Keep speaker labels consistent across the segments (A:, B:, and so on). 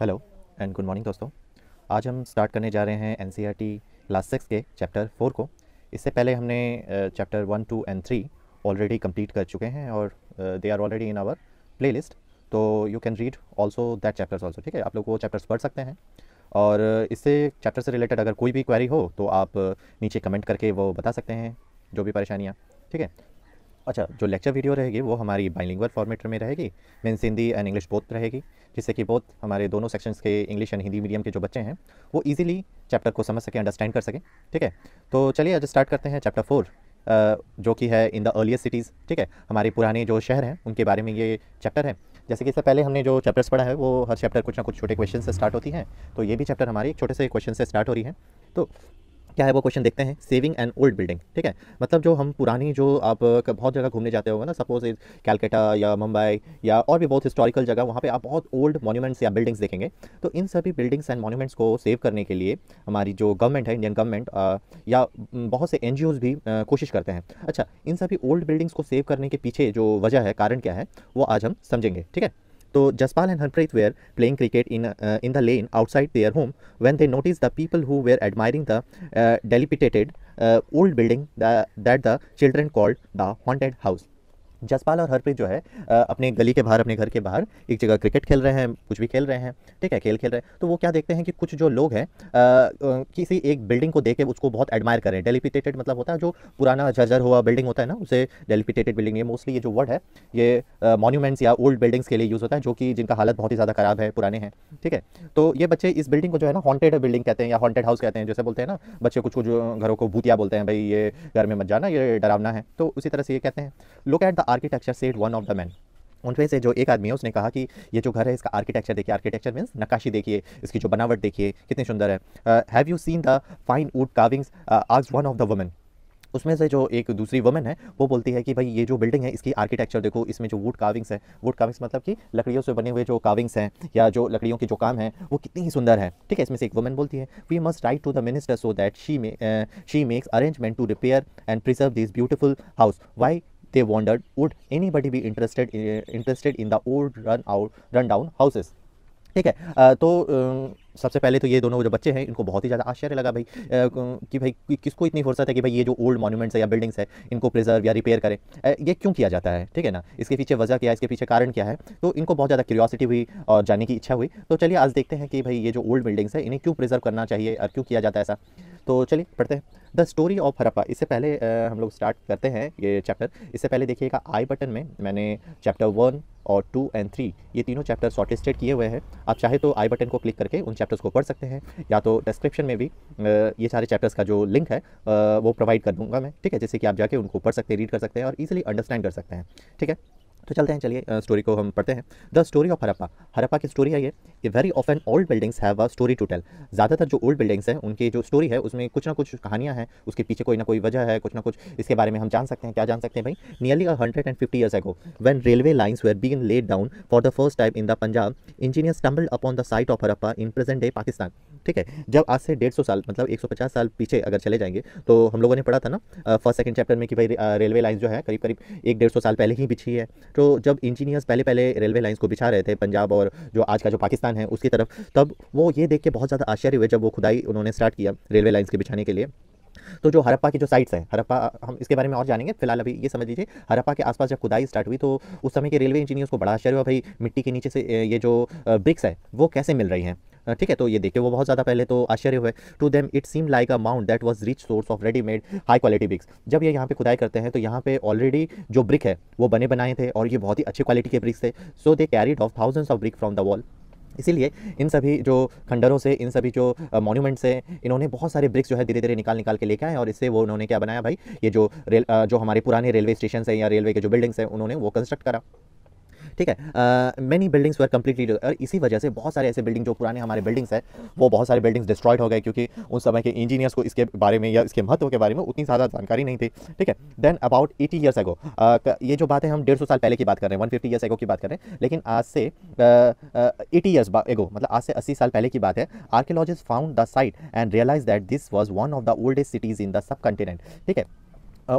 A: Hello and good morning दोस्तों आज हम स्टार्ट करने जा रहे हैं N C R T class six के चैप्टर फोर को इससे पहले हमने chapter one two and three already complete कर चुके हैं और they are already in our playlist तो you can read also that chapters also ठीक है आप लोग वो चैप्टर्स पढ़ सकते हैं और इससे चैप्टर से रिलेटेड अगर कोई भी क्वेरी हो तो आप नीचे कमेंट करके वो बता सकते हैं जो भी परेशानियाँ ठीक है अच्छा जो लेक्चर वीडियो रहेगी वो हमारी बाइलिंगुअल फॉर्मेट में रहेगी means Hindi and English both रहेगी जिससे कि बोथ हमारे दोनों सेक्शंस के इंग्लिश एंड हिंदी मीडियम के जो बच्चे हैं वो ईजिली चैप्टर को समझ सकें अंडरस्टैंड कर सकें ठीक है तो चलिए आज स्टार्ट करते हैं चैप्टर फोर जो कि है इन द अर्लीस्ट सिटीज़ ठीक है हमारे पुराने जो शहर हैं उनके बारे में ये चैप्टर है जैसे कि इससे पहले हमने जो चैप्टर्स पढ़ा है वो हर चैप्टर कुछ ना कुछ छोटे क्वेश्चन से स्टार्ट होती हैं तो ये भी चैप्टर हमारे एक छोटे से क्वेश्चन से स्टार्ट हो रही है तो क्या है वो क्वेश्चन देखते हैं सेविंग एंड ओल्ड बिल्डिंग ठीक है मतलब जो हम पुरानी जो आप बहुत जगह घूमने जाते होगा ना सपोज इज या मुंबई या और भी बहुत हिस्टोरिकल जगह वहाँ पे आप बहुत ओल्ड मोन्यूमेंट्स या बिल्डिंग्स देखेंगे तो इन सभी बिल्डिंग्स एंड मोन्यूमेंट्स को सेव करने के लिए हमारी जो गवर्नमेंट है इंडियन गवर्नमेंट या बहुत से एन भी कोशिश करते हैं अच्छा इन सभी ओल्ड बिल्डिंग्स को सेव करने के पीछे जो वजह है कारण क्या है वो आज हम समझेंगे ठीक है So Jaspal and Harpreet were playing cricket in uh, in the lane outside their home when they noticed the people who were admiring the uh, dilapidated uh, old building the, that the children called the haunted house. Jaspal और हरप्रीत जो है अपने गली के बाहर अपने घर के बाहर एक जगह क्रिकेट खेल रहे हैं कुछ भी खेल रहे हैं ठीक है खेल खेल रहे हैं तो वो क्या देखते हैं कि कुछ जो लोग हैं किसी एक बिल्डिंग को देख के उसको बहुत एडमायर करें डेलिपिटेटेड मतलब होता है जो पुराना जर्जर हुआ बिल्डिंग होता है ना उसे डेलिपिटेटेड बिल्डिंग है मोस्टली ये जो वर्ड है ये मॉन्यूमेंट्स या ओल्ड बिल्डिंग्स के लिए यूज़ होता है जो कि जिनका हालत बहुत ही ज़्यादा खराब है पुराने हैं ठीक है तो ये बच्चे इस बिल्डिंग को जो है ना हॉन्टेड बिल्डिंग कहते हैं या हॉन्टेड हाउस कहते हैं जैसे बोलते हैं ना बच्चे कुछ कुछ घरों को भूतिया बोलते हैं भाई ये घर में मत जाना ये डरावना है तो उसी तरह से ये कहते हैं look at the architecture said one of the man उनमें से जो एक आदमी है उसने कहा कि ये जो घर है इसका आर्किटेक्चर देखिए आर्किटेक्चर मीन्स नक्काशी देखिए इसकी जो बनावट देखिए कितनी सुंदर है have you seen the fine wood carvings आज वन ऑफ द वुमेन उसमें से जो एक दूसरी वुमेन है वो बोलती है कि भाई ये जो बिल्डिंग है इसकी आर्किटेक्चर देखो इसमें जो वुड कार्विंग्स है वुड कार्विंग्स मतलब कि लकड़ियों से बने हुए जो कार्विंग्स हैं या जो लकड़ियों के जो काम है वो कितनी ही सुंदर है ठीक है इसमें से एक वुमेन बोलती है we must write to the minister so that she she makes arrangement to repair and preserve this beautiful house why they wondered would anybody be interested in, interested in the old run out run down houses ठीक है तो सबसे पहले तो ये दोनों जो बच्चे हैं इनको बहुत ही ज़्यादा आश्चर्य लगा भाई कि भाई किसको इतनी फुर्सत है कि भाई ये जो ओल्ड मॉन्यूमेंट्स है या बिल्डिंग्स है इनको प्रिजर्व या रिपेयर करें ये क्यों किया जाता है ठीक है ना इसके पीछे वजह क्या है इसके पीछे कारण क्या है तो इनको बहुत ज़्यादा क्यूरियासिटी हुई और जानने की इच्छा हुई तो चलिए आज देखते हैं कि भाई ये जो ओल्ड बिल्डिंग्स है इन्हें क्यों प्रिजर्व करना चाहिए और क्यों किया जाता है ऐसा तो चलिए पढ़ते हैं द स्टोरी ऑफ हरप्पा इससे पहले आ, हम लोग स्टार्ट करते हैं ये चैप्टर इससे पहले देखिएगा आई बटन में मैंने चैप्टर वन और टू एंड थ्री ये तीनों चैप्टर शॉर्टलिस्टेड किए हुए हैं आप चाहे तो आई बटन को क्लिक करके उन चैप्टर्स को पढ़ सकते हैं या तो डिस्क्रिप्शन में भी ये सारे चैप्टर्स का जो लिंक है वो प्रोवाइड कर दूंगा मैं ठीक है जैसे कि आप जाके उनको पढ़ सकते हैं रीड कर सकते हैं और ईजिली अंडरस्टैंड कर सकते हैं ठीक है तो चलते हैं चलिए स्टोरी को हम पढ़ते हैं the story of Harappa Harappa की स्टोरी है ये कि very often old buildings have a story to tell ज़्यादातर जो ओल्ड बिल्डिंग्स हैं उनकी जो स्टोरी है उसमें कुछ ना कुछ कहानियाँ हैं उसके पीछे कोई ना कोई वजह है कुछ ना कुछ इसके बारे में हम जान सकते हैं क्या जान सकते हैं भाई nearly hundred and fifty years ago when railway lines were been laid down for the first time in the Punjab engineer stumble upon the site of Harappa in present day Pakistan ठीक है जब आज से डेढ़ सौ साल मतलब एक सौ पचास साल पीछे अगर चले जाएंगे तो हम लोगों ने पढ़ा था ना फर्स्ट सेकेंड चैप्टर में कि भाई रेलवे लाइन जो है करीब करीब एक डेढ़ सौ साल पहले ही बिछी है तो जब इंजीनियर्स पहले पहले रेलवे लाइन्स को बिछा रहे थे पंजाब और जो आज का जो पाकिस्तान है उसकी तरफ तब वो ये देख के बहुत ज़्यादा आश्चर्य हुए जब वो खुदाई उन्होंने स्टार्ट किया रेलवे लाइन्स के बिछाने के लिए तो जो हरप्पा की जो साइट्स हैं हरप्पा हम इसके बारे में और जानेंगे फिलहाल अभी ये समझ लीजिए हरप्पा के आसपास जब खुदाई स्टार्ट हुई तो उस समय के रेलवे इंजीनियर्स को बड़ा आश्चर्य हुआ भाई मिट्टी के नीचे से ये जो ब्रिक्स है वो कैसे मिल रही हैं ठीक है तो ये देखिए वो बहुत ज़्यादा पहले तो आश्चर्य हुए to them it seem like a mount that was rich source of readymade high quality bricks जब ये यहाँ पे खुदाई करते हैं तो यहाँ पे ऑलरेडी जो ब्रिक है वो बने बनाए थे और ये बहुत ही अच्छी क्वालिटी के ब्रिक्स थे so they carried off thousands of brick from the wall इसीलिए इन सभी जो खंडरों से इन सभी जो मॉन्यूमेंट्स से इन्होंने बहुत सारे ब्रिक्स जो है धीरे धीरे निकाल निकाल के लेके आए और इससे वो उन्होंने क्या बनाया भाई ये जो रेल जो हमारे पुराने रेलवे स्टेशन है या रेलवे के जो बिल्डिंग्स हैं उन्होंने वो कंस्ट्रक्ट करा ठीक है मैनी बिल्डिंग्स वर कम्प्लीटली और इसी वजह से बहुत सारे ऐसे बिल्डिंग जो पुराने हमारे बिल्डिंग्स हैं वो बहुत सारे बिल्डिंग्स डिस्ट्रॉयड हो गए क्योंकि उस समय के इंजीनियर्स को इसके बारे में या इसके महत्व के बारे में उतनी ज़्यादा जानकारी नहीं थी ठीक है then about eighty years ago ये जो बात है हम डेढ़ साल पहले की बात कर रहे हैं वन फिफ्टी ईयर्स एगो की बात कर रहे हैं लेकिन आज से एटी ईयर्स एगो मतलब आज से अस्सी साल पहले की बात है archaeologist found the site and realise that this was one of the oldest cities in the subcontinent ठीक है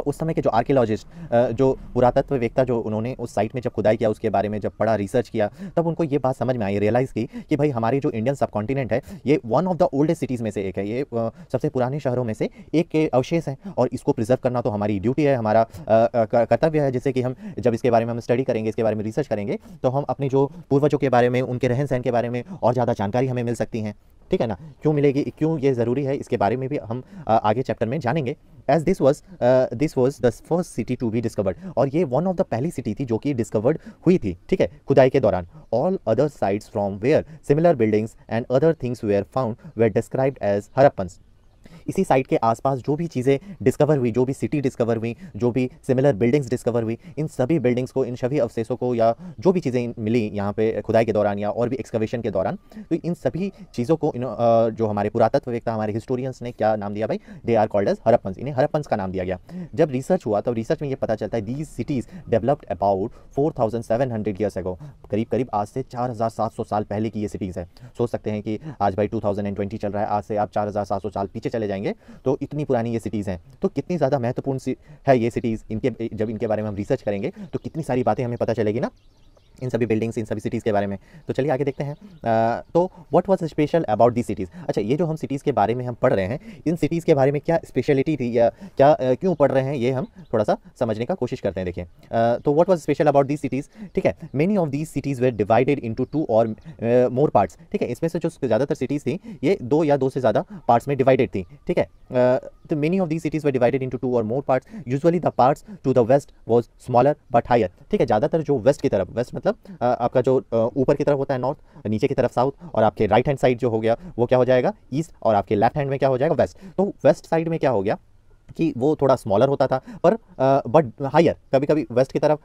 A: उस समय के जो आर्कियोलॉजिस्ट जो पुरातत्व वेक्ता जो उन्होंने उस साइट में जब खुदाई किया उसके बारे में जब पढ़ा रिसर्च किया तब उनको ये बात समझ में आई रियलाइज़ की कि भाई हमारी जो इंडियन सब कॉन्टिनेंट है ये one of the oldest cities में से एक है ये सबसे पुराने शहरों में से एक के अवशेष है और इसको प्रिजर्व करना तो हमारी ड्यूटी है हमारा कर्तव्य है जैसे कि हम जब इसके बारे में हम स्टडी करेंगे इसके बारे में रिसर्च करेंगे तो हम अपने जो पूर्वजों के बारे में उनके रहन सहन के बारे में और ज़्यादा जानकारी हमें मिल सकती हैं ठीक है ना क्यों मिलेगी क्यों ये ज़रूरी है इसके बारे में भी हम आगे चैप्टर में जानेंगे as this was this was the first city to be discovered और ये वन ऑफ द पहली सिटी थी जो कि डिस्कवर्ड हुई थी ठीक है खुदाई के दौरान all other sites from where similar buildings and other things were found were described as Harappans इसी साइट के आसपास जो भी चीज़ें डिस्कवर हुई जो भी सिटी डिस्कवर हुई जो भी सिमिलर बिल्डिंग्स डिस्कवर हुई इन सभी बिल्डिंग्स को इन सभी अवशेषों को या जो भी चीज़ें मिली यहाँ पे खुदाई के दौरान या और भी एक्सकवेशन के दौरान तो इन सभी चीज़ों को इन जो हमारे पुरातत्ववेत्ता हमारे हिस्टोरियंस ने क्या नाम दिया भाई they are called as Harappans इन्हें हरपंस का नाम दिया गया जब रिसर्च हुआ तब रिसर्च में ये पता चलता है these cities developed about four thousand seven hundred years ago करीब करीब आज से चार हज़ार सात सौ साल पहले की ये सिटीज़ है सोच सकते हैं कि आज भाई टू थाउजेंड एंड ट्वेंटी चल रहा है आज से आप चार हज़ार सात सौ साल पीछे चले जाएंगे जाएंगे तो इतनी पुरानी ये सिटीज़ हैं तो कितनी ज़्यादा महत्वपूर्ण है ये सिटीज़ इनके जब इनके बारे में हम रिसर्च करेंगे तो कितनी सारी बातें हमें पता चलेगी ना इन सभी बिल्डिंग्स इन सभी सिटीज़ के बारे में तो चलिए आगे देखते हैं आ, तो what was special about the cities अच्छा ये जो हम सिटीज़ के बारे में हम पढ़ रहे हैं इन सिटीज़ के बारे में क्या स्पेशलिटी थी या क्या क्यों पढ़ रहे हैं ये हम थोड़ा सा समझने का कोशिश करते हैं देखिए तो what was special about this cities ठीक है many of these cities were divided into two or more parts ठीक है इसमें से जो ज़्यादातर सिटीज़ थी ये दो या दो से ज़्यादा पार्ट्स में डिवाइडेड थी ठीक है The many of these cities were divided into two or more part Usually the parts to the west was smaller but higher. ठीक है ज़्यादातर जो वेस्ट की तरफ वेस्ट मतलब आपका जो ऊपर की तरफ होता है नॉर्थ नीचे की तरफ साउथ और आपके राइट हैंड साइड जो हो गया वो क्या हो जाएगा ईस्ट और आपके लेफ्ट हैंड में क्या हो जाएगा वेस्ट तो वेस्ट साइड में क्या हो गया कि वो थोड़ा स्मॉलर होता था पर बट हायर कभी कभी वेस्ट की तरफ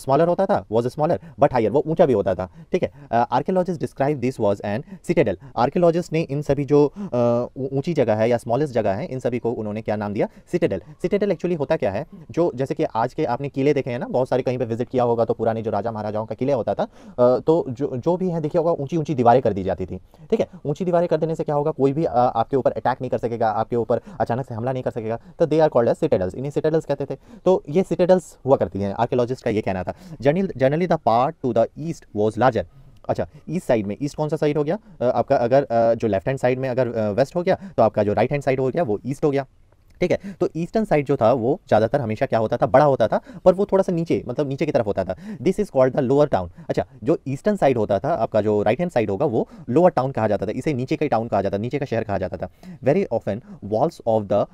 A: स्मॉलर होता था वॉज स्मॉलर बट हायर वो ऊंचा भी होता था ठीक है archaeologist describe this was an citadel archaeologist ने इन सभी जो ऊंची जगह है या स्मॉलेस्ट जगह है इन सभी को उन्होंने क्या नाम दिया सिटेडल सिटेडल एक्चुअली होता क्या है जो जैसे कि आज के आपने किले देखे हैं ना बहुत सारे कहीं पर विजिट किया होगा तो पुराने जो राजा महाराजाओं का किले होता था तो जो जो भी है देखिए होगा ऊंची ऊंची दीवारें कर दी जाती थी ठीक है ऊंची दीवारें कर देने से क्या होगा कोई भी आपके ऊपर अटैक नहीं कर सकेगा आपके ऊपर अचानक से हमला नहीं कर सकेगा तो they are called as citadels इन्हें सिटेडल्स कहते थे तो ये सिटेडल्स हुआ करती हैं आर्कियोलॉजिस्ट का ये कहना था generally the part to the east was larger अच्छा ईस्ट साइड में ईस्ट कौन सा साइड हो गया आपका अगर जो लेफ्ट हैंड साइड में अगर वेस्ट हो गया तो आपका जो राइट हैंड साइड हो गया वो ईस्ट हो गया ठीक है तो ईस्टर्न साइड जो था वो ज़्यादातर हमेशा क्या होता था बड़ा होता था पर वो थोड़ा सा नीचे मतलब नीचे की तरफ होता था this is called the lower town अच्छा जो ईस्टर्न साइड होता था आपका जो राइट हैंड साइड होगा वो लोअर टाउन कहा जाता था इसे नीचे का टाउन कहा जाता था नीचे का शहर कहा जाता था very often walls of the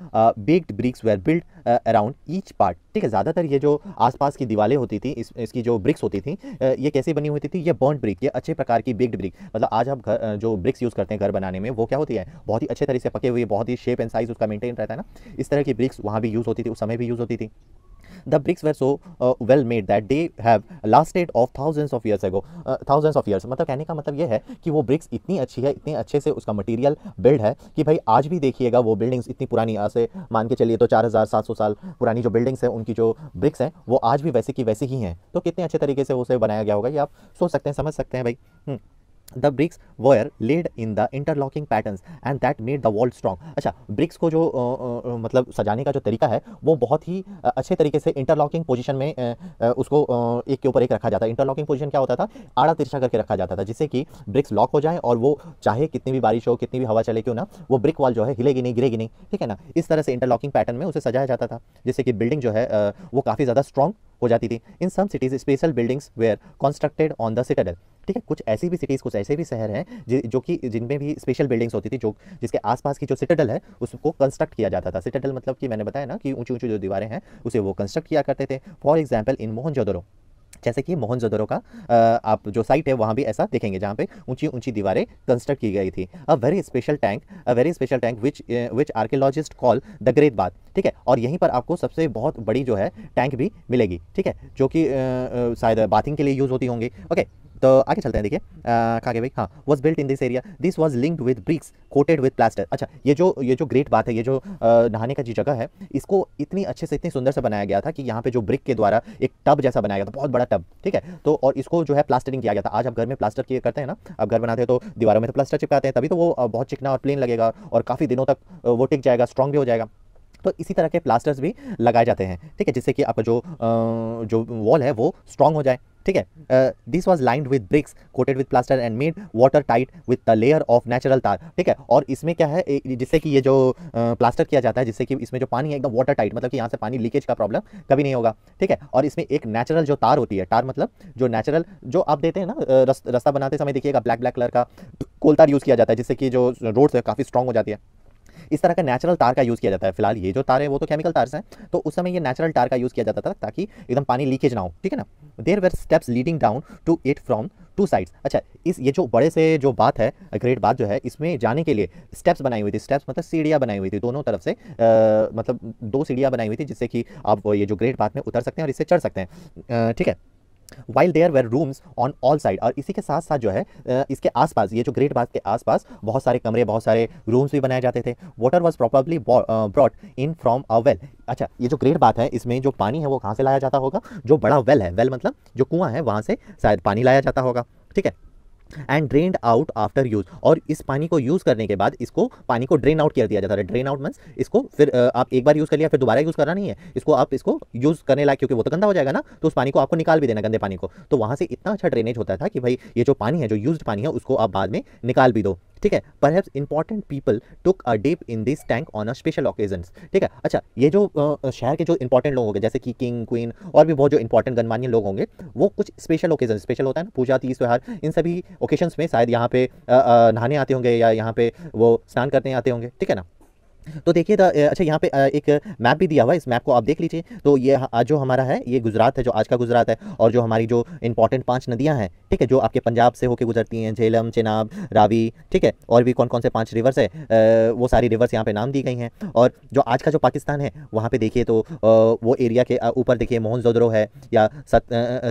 A: baked bricks were built around each part ठीक है ज़्यादातर ये जो आसपास की दीवारें होती थी इस, इसकी जो ब्रिक्स होती थी uh, ये कैसे बनी होती थी ये बॉन्ड ब्रिक ये अच्छे प्रकार की बिग्ड ब्रिक मतलब आज आप घर जो ब्रिक्स यूज़ करते हैं घर बनाने में वो क्या होती है बहुत ही अच्छे तरीके से पके हुए बहुत ही शेप एंड साइज उसका मेंटेन रहता है ना इस तरह की ब्रिक्स वहाँ भी यूज़ होती थी उस समय भी यूज़ होती थी the bricks were so well made that they have last that of thousands of years ago thousands of years uh, मतलब कहने का मतलब ये है कि वो ब्रिक्स इतनी अच्छी है इतने अच्छे से उसका मटीरियल बिल्ड है कि भाई आज भी देखिएगा वो बिल्डिंग्स इतनी पुरानी ऐसे मान के चलिए तो चार हज़ार सात सौ साल पुरानी जो बिल्डिंग्स हैं उनकी जो ब्रिक्स हैं वो आज भी वैसे की वैसे ही हैं तो कितने अच्छे तरीके से उसे बनाया गया होगा ये आप सोच सकते हैं समझ सकते हैं भाई हम्म। The bricks were laid in the interlocking patterns and that made the wall strong अच्छा ब्रिक्स को जो आ, आ, मतलब सजाने का जो तरीका है वो बहुत ही आ, अच्छे तरीके से इंटरलॉकिंग पोजीशन में आ, उसको आ, एक के ऊपर एक रखा जाता है इंटरलॉकिंग पोजीशन क्या होता था आड़ा तिरछा करके रखा जाता था जिससे कि ब्रिक्स लॉक हो जाए और वो चाहे कितनी भी बारिश हो कितनी भी हवा चले क्यों ना वो ब्रिक वॉल जो है हिलेगी नहीं गिरेगी नहीं ठीक है ना इस तरह से इंटरलॉकिंग पैटर्न में उसे सजाया जाता था जिससे कि बिल्डिंग जो है वो काफ़ी ज़्यादा स्ट्रॉन्ग हो जाती थी in some cities special buildings were constructed on the citadel ठीक है कुछ ऐसी भी सिटीज़ कुछ ऐसे भी शहर हैं जो कि जिनमें भी स्पेशल बिल्डिंग्स होती थी जो जिसके आसपास की जो सिटाडल है उसको कंस्ट्रक्ट किया जाता था सिटाडल मतलब कि मैंने बताया ना कि ऊंची ऊंची जो दीवारें हैं उसे वो कंस्ट्रक्ट किया करते थे फॉर एग्जाम्पल इन मोहन जैसे कि मोहनजोदड़ो का आप जो साइट है वहाँ भी ऐसा देखेंगे जहाँ पे ऊंची ऊंची दीवारें कंस्ट्रक्ट की गई थी a very special tank a very special tank which which archaeologist call the great bath ठीक है और यहीं पर आपको सबसे बहुत बड़ी जो है टैंक भी मिलेगी ठीक है जो कि शायद बाथिंग के लिए यूज़ होती होंगी ओके तो आगे चलते हैं देखिए कहा गया भाई हाँ was built in this area this was linked with bricks coated with plaster अच्छा ये जो ये जो ग्रेट बात है ये जो नहाने का जी जगह है इसको इतनी अच्छे से इतनी सुंदर से बनाया गया था कि यहाँ पे जो ब्रिक के द्वारा एक टब जैसा बनाया गया था बहुत बड़ा टब ठीक है तो और इसको जो है प्लास्टरिंग किया गया था आज आप घर में प्लास्टर किए करते हैं ना आप घर बनाते हैं तो दीवारों में तो प्लास्टर चिपकाते हैं तभी तो वो बहुत चिकना और प्लेन लगेगा और काफ़ी दिनों तक वो टिक जाएगा स्ट्रॉन्ग भी हो जाएगा तो इसी तरह के प्लास्टर्स भी लगाए जाते हैं ठीक है जिससे कि आपका जो जो वॉल है वो स्ट्रॉन्ग हो जाए ठीक है this was lined with bricks coated with plaster and made watertight with layer of natural tar ठीक है और इसमें क्या है जिससे कि ये जो प्लास्टर uh, किया जाता है जिससे कि इसमें जो पानी है एकदम वाटर टाइट मतलब कि यहाँ से पानी लीकेज का प्रॉब्लम कभी नहीं होगा ठीक है और इसमें एक नेचुरल जो तार होती है तार मतलब जो नेचुरल जो आप देते हैं ना uh, रस्ता रास्ता बनाते समय देखिएगा ब्लैक ब्लैक कलर का कोल तार यूज़ किया जाता है जिससे कि जो रोड्स है काफ़ी स्ट्रॉन्ग हो जाती है इस तरह का नेचुरल तार का यूज़ किया जाता है फिलहाल ये जो तार है वो तो केमिकल तार हैं तो उस समय ये नेचुरल तार का यूज़ किया जाता था ताकि एकदम पानी लीकेज ना हो ठीक है ना there were steps leading down to it from two sides अच्छा इस ये जो बड़े से जो बात है ग्रेट बात जो है इसमें जाने के लिए स्टेप्स बनाई हुई थी स्टेप्स मतलब सीढ़ियाँ बनाई हुई थी दोनों तरफ से आ, मतलब दो सीढ़ियाँ बनाई हुई थी जिससे कि आप ये जो ग्रेट बात में उतर सकते हैं और इससे चढ़ सकते हैं ठीक है while there were rooms on all side और इसी के साथ साथ जो है इसके आसपास ये जो ग्रेट बाग के आसपास बहुत सारे कमरे बहुत सारे रूम्स भी बनाए जाते थे water was properly brought in from a well अच्छा ये जो ग्रेट बात है इसमें जो पानी है वो कहाँ से लाया जाता होगा जो बड़ा वेल है वेल मतलब जो कुआं है वहाँ से शायद पानी लाया जाता होगा ठीक है and drained out after use और इस पानी को यूज़ करने के बाद इसको पानी को ड्रेन आउट कर दिया जाता है ड्रेन आउट मीन्स इसको फिर आप एक बार यूज़ कर लिया फिर दोबारा यूज़ करना नहीं है इसको आप इसको यूज़ करने लायक क्योंकि वो तो गंदा हो जाएगा ना तो उस पानी को आपको निकाल भी देना गंदे पानी को तो वहाँ से इतना अच्छा ड्रेनेज होता था कि भाई ये जो पानी है जो यूज पानी है उसको आप बाद में निकाल भी दो ठीक है पर perhaps important people took a dip in this tank on a special occasion ठीक है अच्छा ये जो शहर के जो इंपॉर्टेंट लोग होंगे जैसे कि किंग क्वीन और भी बहुत जो इंपॉर्टेंट गणमान्य लोग होंगे वो कुछ स्पेशल ओकेजन स्पेशल होता है ना पूजा तीस त्यौहार इन सभी ओकेजन्स में शायद यहाँ पे नहाने आते होंगे या यहाँ पे वो स्नान करने आते होंगे ठीक है ना तो देखिए अच्छा यहाँ पे एक मैप भी दिया हुआ है इस मैप को आप देख लीजिए तो ये आज जो हमारा है ये गुजरात है जो आज का गुजरात है और जो हमारी जो इंपॉर्टेंट पाँच नदियाँ हैं ठीक है जो आपके पंजाब से होकर गुजरती हैं झेलम चेनाब रावी ठीक है और भी कौन कौन से पाँच रिवर्स है वो सारी रिवर्स यहाँ पर नाम दी गई हैं और जो आज का जो पाकिस्तान है वहाँ पर देखिए तो वो एरिया के ऊपर देखिए मोहन है या सत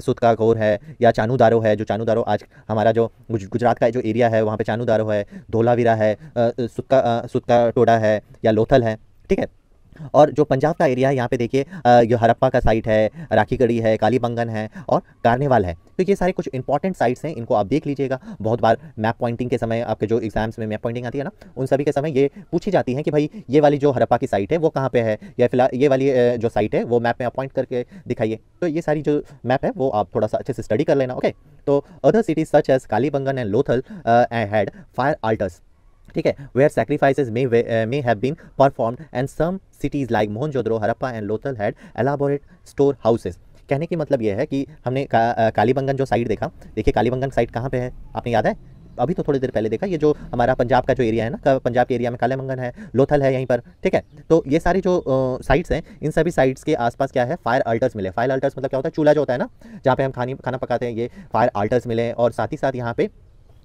A: सुतका गौर है या चानूदारो है जो चानूदारो आज हमारा जो गुजरात का जो एरिया है वहाँ पे चानूदारो है धोलावीरा है सुतका सुतका टोडा है या लोथल है ठीक है और जो पंजाब का एरिया है यहाँ पे देखिए जो हरप्पा का साइट है राखीगढ़ी है कालीबंगन है और कार्नेवाल है तो ये सारे कुछ इंपॉर्टेंट साइट्स हैं इनको आप देख लीजिएगा बहुत बार मैप पॉइंटिंग के समय आपके जो एग्जाम्स में मैप पॉइंटिंग आती है ना उन सभी के समय ये पूछी जाती है कि भाई ये वाली जो हरप्पा की साइट है वो कहाँ पर है या फिलहाल ये वाली जो साइट है वो मैप में अपॉइंट करके दिखाइए तो ये सारी जो मैप है वो आप थोड़ा सा अच्छे से स्टडी कर लेना ओके तो other cities such as Kalibangan and Lothal had fire altars ठीक है where sacrifice may may have been perform and some cities like Mohan mohenjo Harappa and Lothal had elaborate store store कहने की मतलब यह है कि हमने का, uh, कालीबंगन जो साइड देखा देखिए कालीबंगन साइड कहाँ पे है आपने याद है अभी तो थोड़ी देर पहले देखा ये जो हमारा पंजाब का जो एरिया है ना पंजाब के एरिया में कालीबंगन है लोथल है यहीं पर ठीक है तो ये सारी जो साइट्स uh, हैं इन सभी साइट्स के आसपास क्या है फायर अल्टर्स मिले फायर अल्टर्स मतलब क्या होता है चूल्हा जो होता है ना जहाँ पे हम खानी खाना पकाते हैं ये फायर अल्टर्स मिले और साथ ही साथ यहाँ पे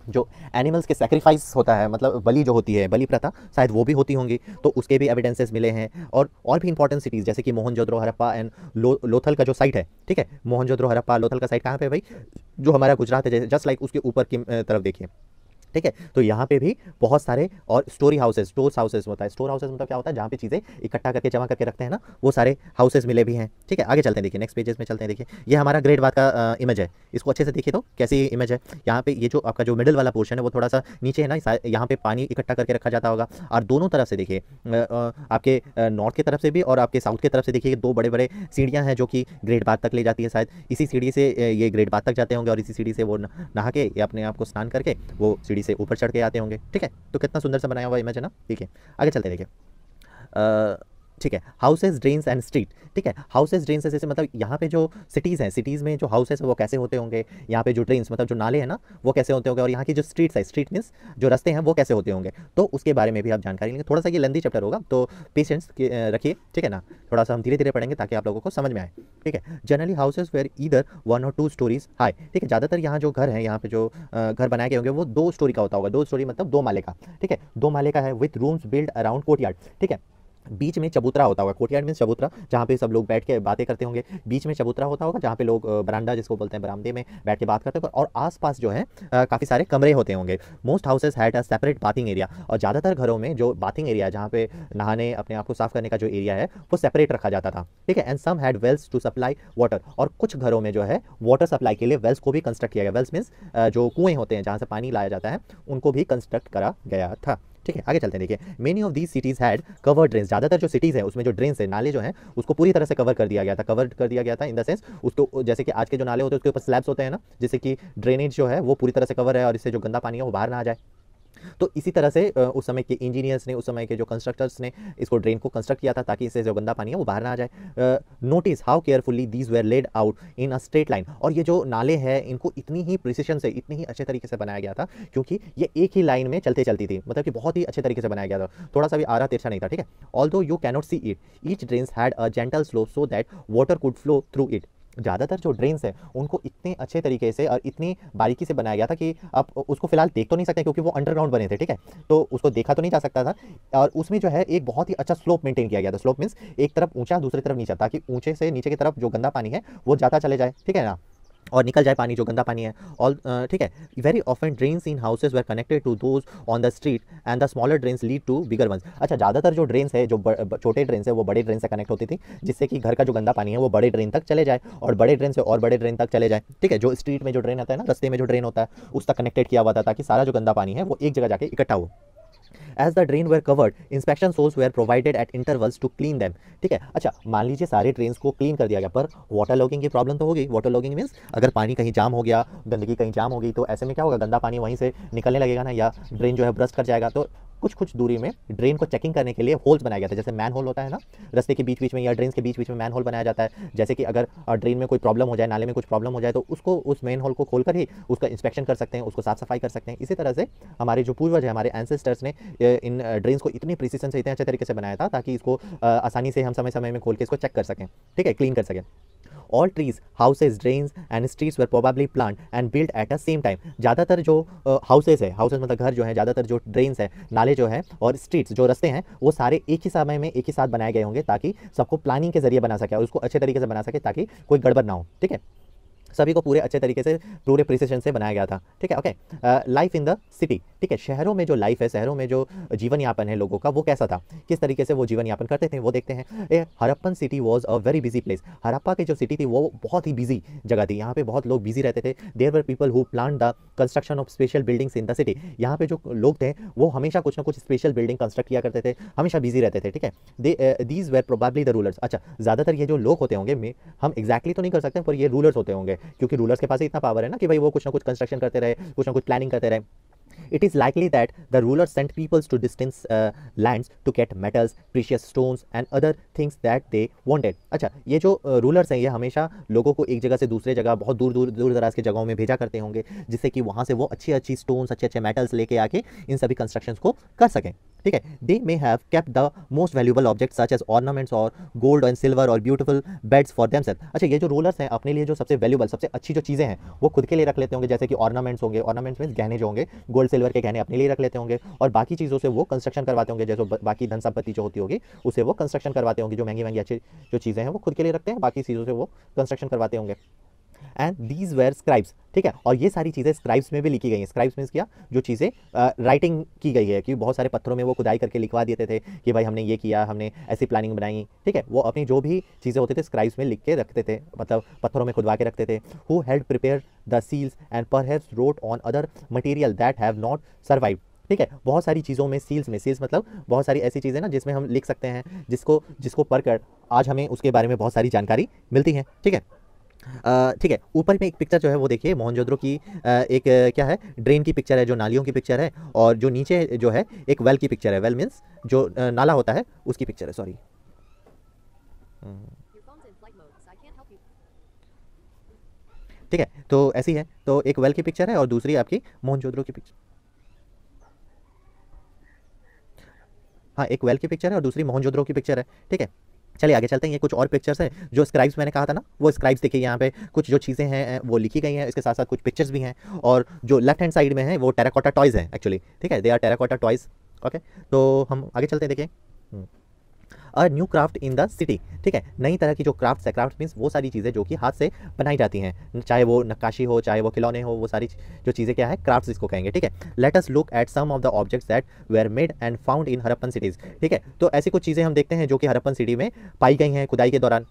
A: जो एनिमल्स के सेक्रीफाइस होता है मतलब बलि जो होती है बलि प्रथा शायद वो भी होती होंगी तो उसके भी एविडेंसेस मिले हैं और और भी इंपॉर्टेंट सिटीज़ जैसे कि मोहनजोद्रो हरप्पा एंड लो, लोथल का जो साइट है ठीक है मोहनजोद्रो हरप्पा लोथल का साइट कहाँ पे भाई जो हमारा गुजरात है जस्ट लाइक उसके ऊपर की तरफ देखिए ठीक है तो यहाँ पे भी बहुत सारे और स्टोरी हाउसेज स्टोर हाउसेज होता है स्टोर हाउसेज मतलब क्या होता है जहाँ पे चीज़ें इकट्ठा करके जमा करके रखते हैं ना वो सारे हाउसेज मिले भी हैं ठीक है आगे चलते हैं देखिए नेक्स्ट पेजेस में चलते हैं देखिए ये हमारा ग्रेट बात का इमेज है इसको अच्छे से देखिए तो कैसी इमेज है यहाँ पे ये जो आपका जो मिडिल वाला पोर्शन है वो थोड़ा सा नीचे है ना यहाँ पे पानी इकट्ठा करके रखा जाता होगा और दोनों तरफ से देखिए आपके नॉर्थ की तरफ से भी और आपके साउथ की तरफ से देखिए दो बड़े बड़े सीढ़ियाँ हैं जो कि ग्रेट बात तक ले जाती है शायद इसी सीढ़ी से ये ग्रेट बात तक जाते होंगे और इसी सीढ़ी से वो नहा के अपने आप को स्नान करके वो सीढ़ी सीढ़ी से ऊपर चढ़ के आते होंगे ठीक है तो कितना सुंदर सा बनाया हुआ इमेज है ना ठीक है आगे चलते देखिए ठीक है हाउसेज ड्रेन्स एंड स्ट्रीट ठीक है हाउसेज ड्रेन्स जैसे मतलब यहाँ पे जो सिटीज़ हैं सिटीज़ में जो हाउसेज है वो कैसे होते होंगे यहाँ पे जो ड्रेन्स मतलब जो नाले हैं ना वो कैसे होते होंगे और यहाँ की जो स्ट्रीट्स है स्ट्रीट मीन्स जो रस्ते हैं वो कैसे होते होंगे तो उसके बारे में भी आप जानकारी लेंगे थोड़ा सा ये लंदी चैप्टर होगा तो पेशेंस रखिए ठीक है ना थोड़ा सा हम धीरे धीरे पढ़ेंगे ताकि आप लोगों को समझ में आए ठीक है generally houses were either one और टू स्टोरीज हाई ठीक है ज़्यादातर यहाँ जो घर है यहाँ पे जो घर बनाए गए होंगे वो दो स्टोरी का होता होगा दो स्टोरी मतलब दो माले का ठीक है दो माले का है with rooms built around court ठीक है बीच में चबूतरा होता होगा कोटियाड मीन चबूतरा जहाँ पे सब लोग बैठ के बातें करते होंगे बीच में चबूतरा होता होगा जहाँ पे लोग बरामदा जिसको बोलते हैं बरामदे में बैठ के बात करते होंगे और आसपास जो है काफ़ी सारे कमरे होते होंगे most houses had a separate bathing area और ज़्यादातर घरों में जो बाथिंग एरिया जहाँ पे नहाने अपने आप को साफ करने का जो एरिया है वो सेपरेट रखा जाता था ठीक है and some had wells to supply water और कुछ घरों में जो है वाटर सप्लाई के लिए वेल्स को भी कंस्ट्रक्ट किया गया वेल्स मीन्स जो कुएँ होते हैं जहाँ से पानी लाया जाता है उनको भी कंस्ट्रक्ट करा गया था ठीक है आगे चलते हैं देखिए many of these cities had cover drain ज़्यादातर जो सिटीज़ है उसमें जो ड्रेन है नाले जो है उसको पूरी तरह से कवर कर दिया गया था कवर कर दिया गया था इन द सेंस उसको जैसे कि आज के जो नाले होते हैं उसके ऊपर स्लैब्स होते हैं ना जैसे कि ड्रेनेज जो है वो पूरी तरह से कवर है और इससे जो गंदा पानी है वो बाहर ना आ जाए तो इसी तरह से उस समय के इंजीनियर्स ने उस समय के जो कंस्ट्रक्टर्स ने इसको ड्रेन को कंस्ट्रक्ट किया था ताकि इससे जो गंदा पानी है वो बाहर ना आ जाए notice how carefully these were laid out in a straight line और ये जो नाले हैं इनको इतनी ही प्रिसिशन से इतनी ही अच्छे तरीके से बनाया गया था क्योंकि ये एक ही लाइन में चलते चलती थी मतलब कि बहुत ही अच्छे तरीके से बनाया गया था थोड़ा सा भी आरा तिरछा नहीं था ठीक है all you cannot see it each drain had a gentle slope so that water could flow through it ज़्यादातर जो ड्रेन्स हैं उनको इतने अच्छे तरीके से और इतनी बारीकी से बनाया गया था कि आप उसको फिलहाल देख तो नहीं सकते क्योंकि वो अंडरग्राउंड बने थे ठीक है तो उसको देखा तो नहीं जा सकता था और उसमें जो है एक बहुत ही अच्छा स्लोप मेंटेन किया गया था स्लोप मीन्स एक तरफ ऊंचा दूसरी तरफ नीचा ताकि ऊंचे से नीचे की तरफ जो गंदा पानी है वो ज़्यादा चले जाए ठीक है ना और निकल जाए पानी जो गंदा पानी है ऑल ठीक है very often drains in houses were connected to those on the street and the smaller drains lead to bigger ones अच्छा ज़्यादातर जो ड्रेन्स है जो छोटे ड्रेन्स है वो बड़े ड्रेन से कनेक्ट होती थी जिससे कि घर का जो गंदा पानी है वो बड़े ड्रेन तक चले जाए और बड़े ड्रेन से और बड़े ड्रेन तक चले जाए ठीक है जो स्ट्रीट में जो ड्रेन आता है ना रस्ते में जो ड्रेन होता है उस तक कनेक्टेड किया हुआ था ताकि सारा जो गंदा पानी है वो एक जगह जाकर इकट्ठा हो as the drains were covered inspection holes were provided at intervals to clean them ठीक है अच्छा मान लीजिए सारे ड्रेन को क्लीन कर दिया गया पर वाटर लॉगिंग की प्रॉब्लम तो होगी वाटर लॉगिंग मीन्स अगर पानी कहीं जाम हो गया गंदगी कहीं जाम होगी तो ऐसे में क्या होगा गंदा पानी वहीं से निकलने लगेगा ना या ड्रेन जो है ब्रस्ट कर जाएगा तो कुछ कुछ दूरी में ड्रेन को चेकिंग करने के लिए होल्स बनाया गया था जैसे मैन होल होता है ना रस्ते के बीच बीच में या ड्रेन के बीच बीच में मैन होल बनाया जाता है जैसे कि अगर ड्रेन में कोई प्रॉब्लम हो जाए नाले में कुछ प्रॉब्लम हो जाए तो उसको उस मेन होल को खोलकर ही उसका इंस्पेक्शन कर सकते हैं उसको साफ सफाई कर सकते हैं इसी तरह से हमारे जो पूर्वज है हमारे एंसेस्टर्स ने इन ड्रेन को इतनी प्रिसीजन से इतने अच्छे तरीके से बनाया था ताकि इसको आसानी से हम समय समय में खोल के इसको चेक कर सकें ठीक है क्लीन कर सकें all three houses drains and streets were probably plan and build at a same time ज़्यादातर जो हाउसेज है हाउसेज मतलब घर जो है ज़्यादातर जो ड्रेन्स है नाले जो है और स्ट्रीट्स जो रस्ते हैं वो सारे एक ही समय में एक ही साथ बनाए गए होंगे ताकि सबको प्लानिंग के जरिए बना सके और उसको अच्छे तरीके से बना सके ताकि कोई गड़बड़ ना हो ठीक है सभी को पूरे अच्छे तरीके से पूरे प्रिसेशन से बनाया गया था ठीक है okay life in the city ठीक है शहरों में जो लाइफ है शहरों में जो जीवन यापन है लोगों का वो कैसा था किस तरीके से वो जीवन यापन करते थे वो देखते हैं a Harappan city was a very busy place Harappa की जो सिटी थी वो बहुत ही बिजी जगह थी यहाँ पे बहुत लोग बिजी रहते थे there were people who plan the construction of special buildings in the city यहाँ पे जो लोग थे वो हमेशा कुछ ना कुछ स्पेशल बिल्डिंग कंस्ट्रक्ट किया करते थे हमेशा बिजी रहते थे ठीक है these were probably the rulers अच्छा ज़्यादातर ये जो लोग होते होंगे हम एग्जैक्टली तो नहीं कर सकते पर ये रूलर्स होते होंगे क्योंकि रूलर्स के पास इतना पावर है ना कि भाई वो कुछ ना कुछ कंस्ट्रक्शन करते रहे कुछ ना कुछ प्लानिंग करते रहे it is likely that the ruler sent peoples to distant uh, lands to get metals precious stones and other things that they wanted अच्छा ये जो रूलर्स हैं ये हमेशा लोगों को एक जगह से दूसरे जगह बहुत दूर दूर दूर दराज के जगहों में भेजा करते होंगे जिससे कि वहाँ से वो अच्छी अच्छी स्टोन्स अच्छे अच्छे मेटल्स लेके आके इन सभी कंस्ट्रक्शंस को कर सकें ठीक है they may have kept the most valuable object such as ornaments और गोल्ड एंड सिल्वर और ब्यूटीफुल बेड्स फॉर देम अच्छा ये जो रोलर्स हैं अपने लिए जो सबसे वैल्यूबल सबसे अच्छी जो चीज़ें हैं वो खुद के लिए रख लेते होंगे जैसे कि ऑर्नामेंट्स होंगे ऑर्नामेंट्स मीन गहने जो होंगे गोल्ड सिल्वर के गहने अपने लिए रख लेते होंगे और बाकी चीज़ों से वो कंस्ट्रक्शन करवाते होंगे जैसे बाकी धन संपत्ति जो होती होगी उसे वो कंस्ट्रक्शन करवाते होंगे जो महंगी महंगी अच्छी जो चीज़ें हैं वो खुद के लिए रखते हैं बाकी चीज़ों से वो कंस्ट्रक्शन करवाते होंगे एंड दीज वेयर स्क्राइब्स ठीक है और ये सारी चीज़ें स्क्राइब्स में भी लिखी गई हैं स्क्राइब्स में क्या जो चीज़ें राइटिंग की गई है कि बहुत सारे पत्थरों में वो खुदाई करके लिखवा देते थे कि भाई हमने ये किया हमने ऐसी प्लानिंग बनाई ठीक है वो अपनी जो भी चीज़ें होती थी स्क्राइब्स में लिख के रखते थे मतलब पत्थरों में खुदवा के रखते थे who had prepare the seals and पर have rot on other material that have not survive ठीक है बहुत सारी चीज़ों में सील्स में सील्स मतलब बहुत सारी ऐसी चीज़ें ना जिसमें हम लिख सकते हैं जिसको जिसको पढ़कर आज हमें उसके बारे में बहुत सारी जानकारी मिलती है ठीक है ठीक है ऊपर में एक पिक्चर जो है वो देखिए मोहनजोद्रो की आ, एक क्या है ड्रेन की पिक्चर है जो नालियों की पिक्चर है और जो नीचे जो है एक वेल की पिक्चर है वेल मीन्स जो नाला होता है उसकी पिक्चर है सॉरी ठीक है तो ऐसी है तो एक वेल की पिक्चर है और दूसरी आपकी मोहनजोद्रो की पिक्चर हाँ एक वेल की पिक्चर है और दूसरी मोहनजोद्रो की पिक्चर है ठीक है चलिए आगे चलते हैं ये कुछ और पिक्चर्स हैं जो स्क्राइब्स मैंने कहा था ना वो स्क्राइब्स देखिए यहाँ पे कुछ जो चीज़ें हैं वो लिखी गई हैं इसके साथ साथ कुछ पिक्चर्स भी हैं और जो लेफ्ट हैंड साइड में है वो टेराकोटा टॉयज़ हैं एक्चुअली ठीक है they are terracotta toys okay तो हम आगे चलते हैं देखें हम्म। A new craft in the city ठीक है नई तरह की जो क्राफ्ट है क्राफ्ट मीन्स वो सारी चीज़ें जो कि हाथ से बनाई जाती हैं चाहे वो नक्काशी हो चाहे वो खिलौने हो वो सारी जो चीज़ें क्या है क्राफ्ट इसको कहेंगे ठीक है let's look at some of the objects that were made and found in Harappan cities ठीक है तो ऐसी कुछ चीज़ें हम देखते हैं जो कि हरप्पन सिटी में पाई गई हैं खुदाई के दौरान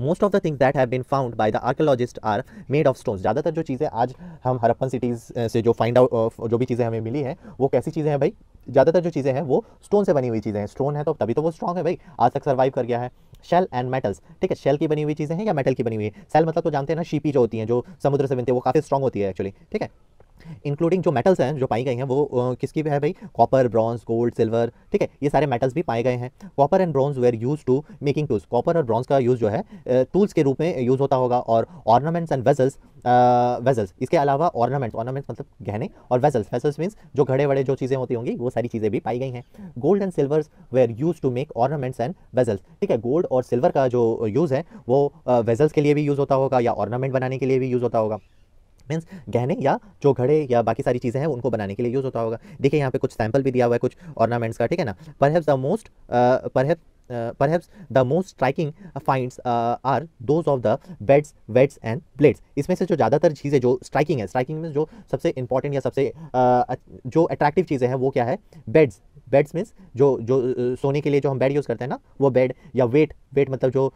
A: most of the things that have been found by the archaeologist are made of stones ज़्यादातर जो चीज़ें आज हम हरप्पन सिटीज़ से जो फाइंड आउट जो भी चीज़ें हमें मिली हैं वो कैसी चीज़ें हैं भाई ज़्यादातर जो चीज़ें हैं वो स्टोन से बनी हुई चीज़ें हैं स्टोन है तो तभी तो वो स्ट्रॉन्ग है भाई आज तक सर्वाइव कर गया है शेल एंड मेटल्स ठीक है शेल की बनी हुई चीज़ें हैं या मेटल की बनी हुई है सेल मतलब तो जानते हैं ना शीपी जो होती हैं जो समुद्र से बनती है वो काफ़ी स्ट्रॉग होती है एक्चुअली ठीक है इंक्लूडिंग जो मेटल्स हैं जो पाई गई हैं वो किसकी है भाई कॉपर ब्रॉन्ज गोल्ड सिल्वर ठीक है ये सारे मेटल्स भी पाए गए हैं copper and bronze were use to making tools copper और ब्रॉन्ज का यूज़ जो है टूल्स के रूप में यूज़ होता होगा और ऑर्नामेंट्स एंड वेजल्स वेजल्स इसके अलावा ऑर्नामेंट्स ऑर्नामेंट्स मतलब गहने और वेजल्स वेजल्स मीन्स जो घड़े वड़े जो चीज़ें होती होंगी वो सारी चीज़ें भी पाई गई हैं gold and silvers were use to make ornaments and vessels ठीक है गोल्ड और सिल्वर का जो यूज़ है वो वेजल्स के लिए भी यूज़ होता होगा या ऑर्नामेंट बनाने के लिए भी यूज़ होता होगा मीन्स गहने या जो घड़े या बाकी सारी चीज़ें हैं उनको बनाने के लिए यूज़ होता होगा देखिए यहाँ पे कुछ सैम्पल भी दिया हुआ है कुछ ऑर्नामेंट्स का ठीक है ना पर द मोस्ट पर perhaps the most striking finds are those of the beads weights and blades इसमें से जो ज़्यादातर चीज़ें जो स्ट्राइकिंग है स्ट्राइकिंग में जो सबसे इंपॉर्टेंट या सबसे uh, जो अट्रैक्टिव चीज़ें हैं वो क्या है बेड्स बेड्स मीन्स जो जो सोने के लिए जो हम बेड यूज़ करते हैं ना वो बेड या वेट वेट मतलब जो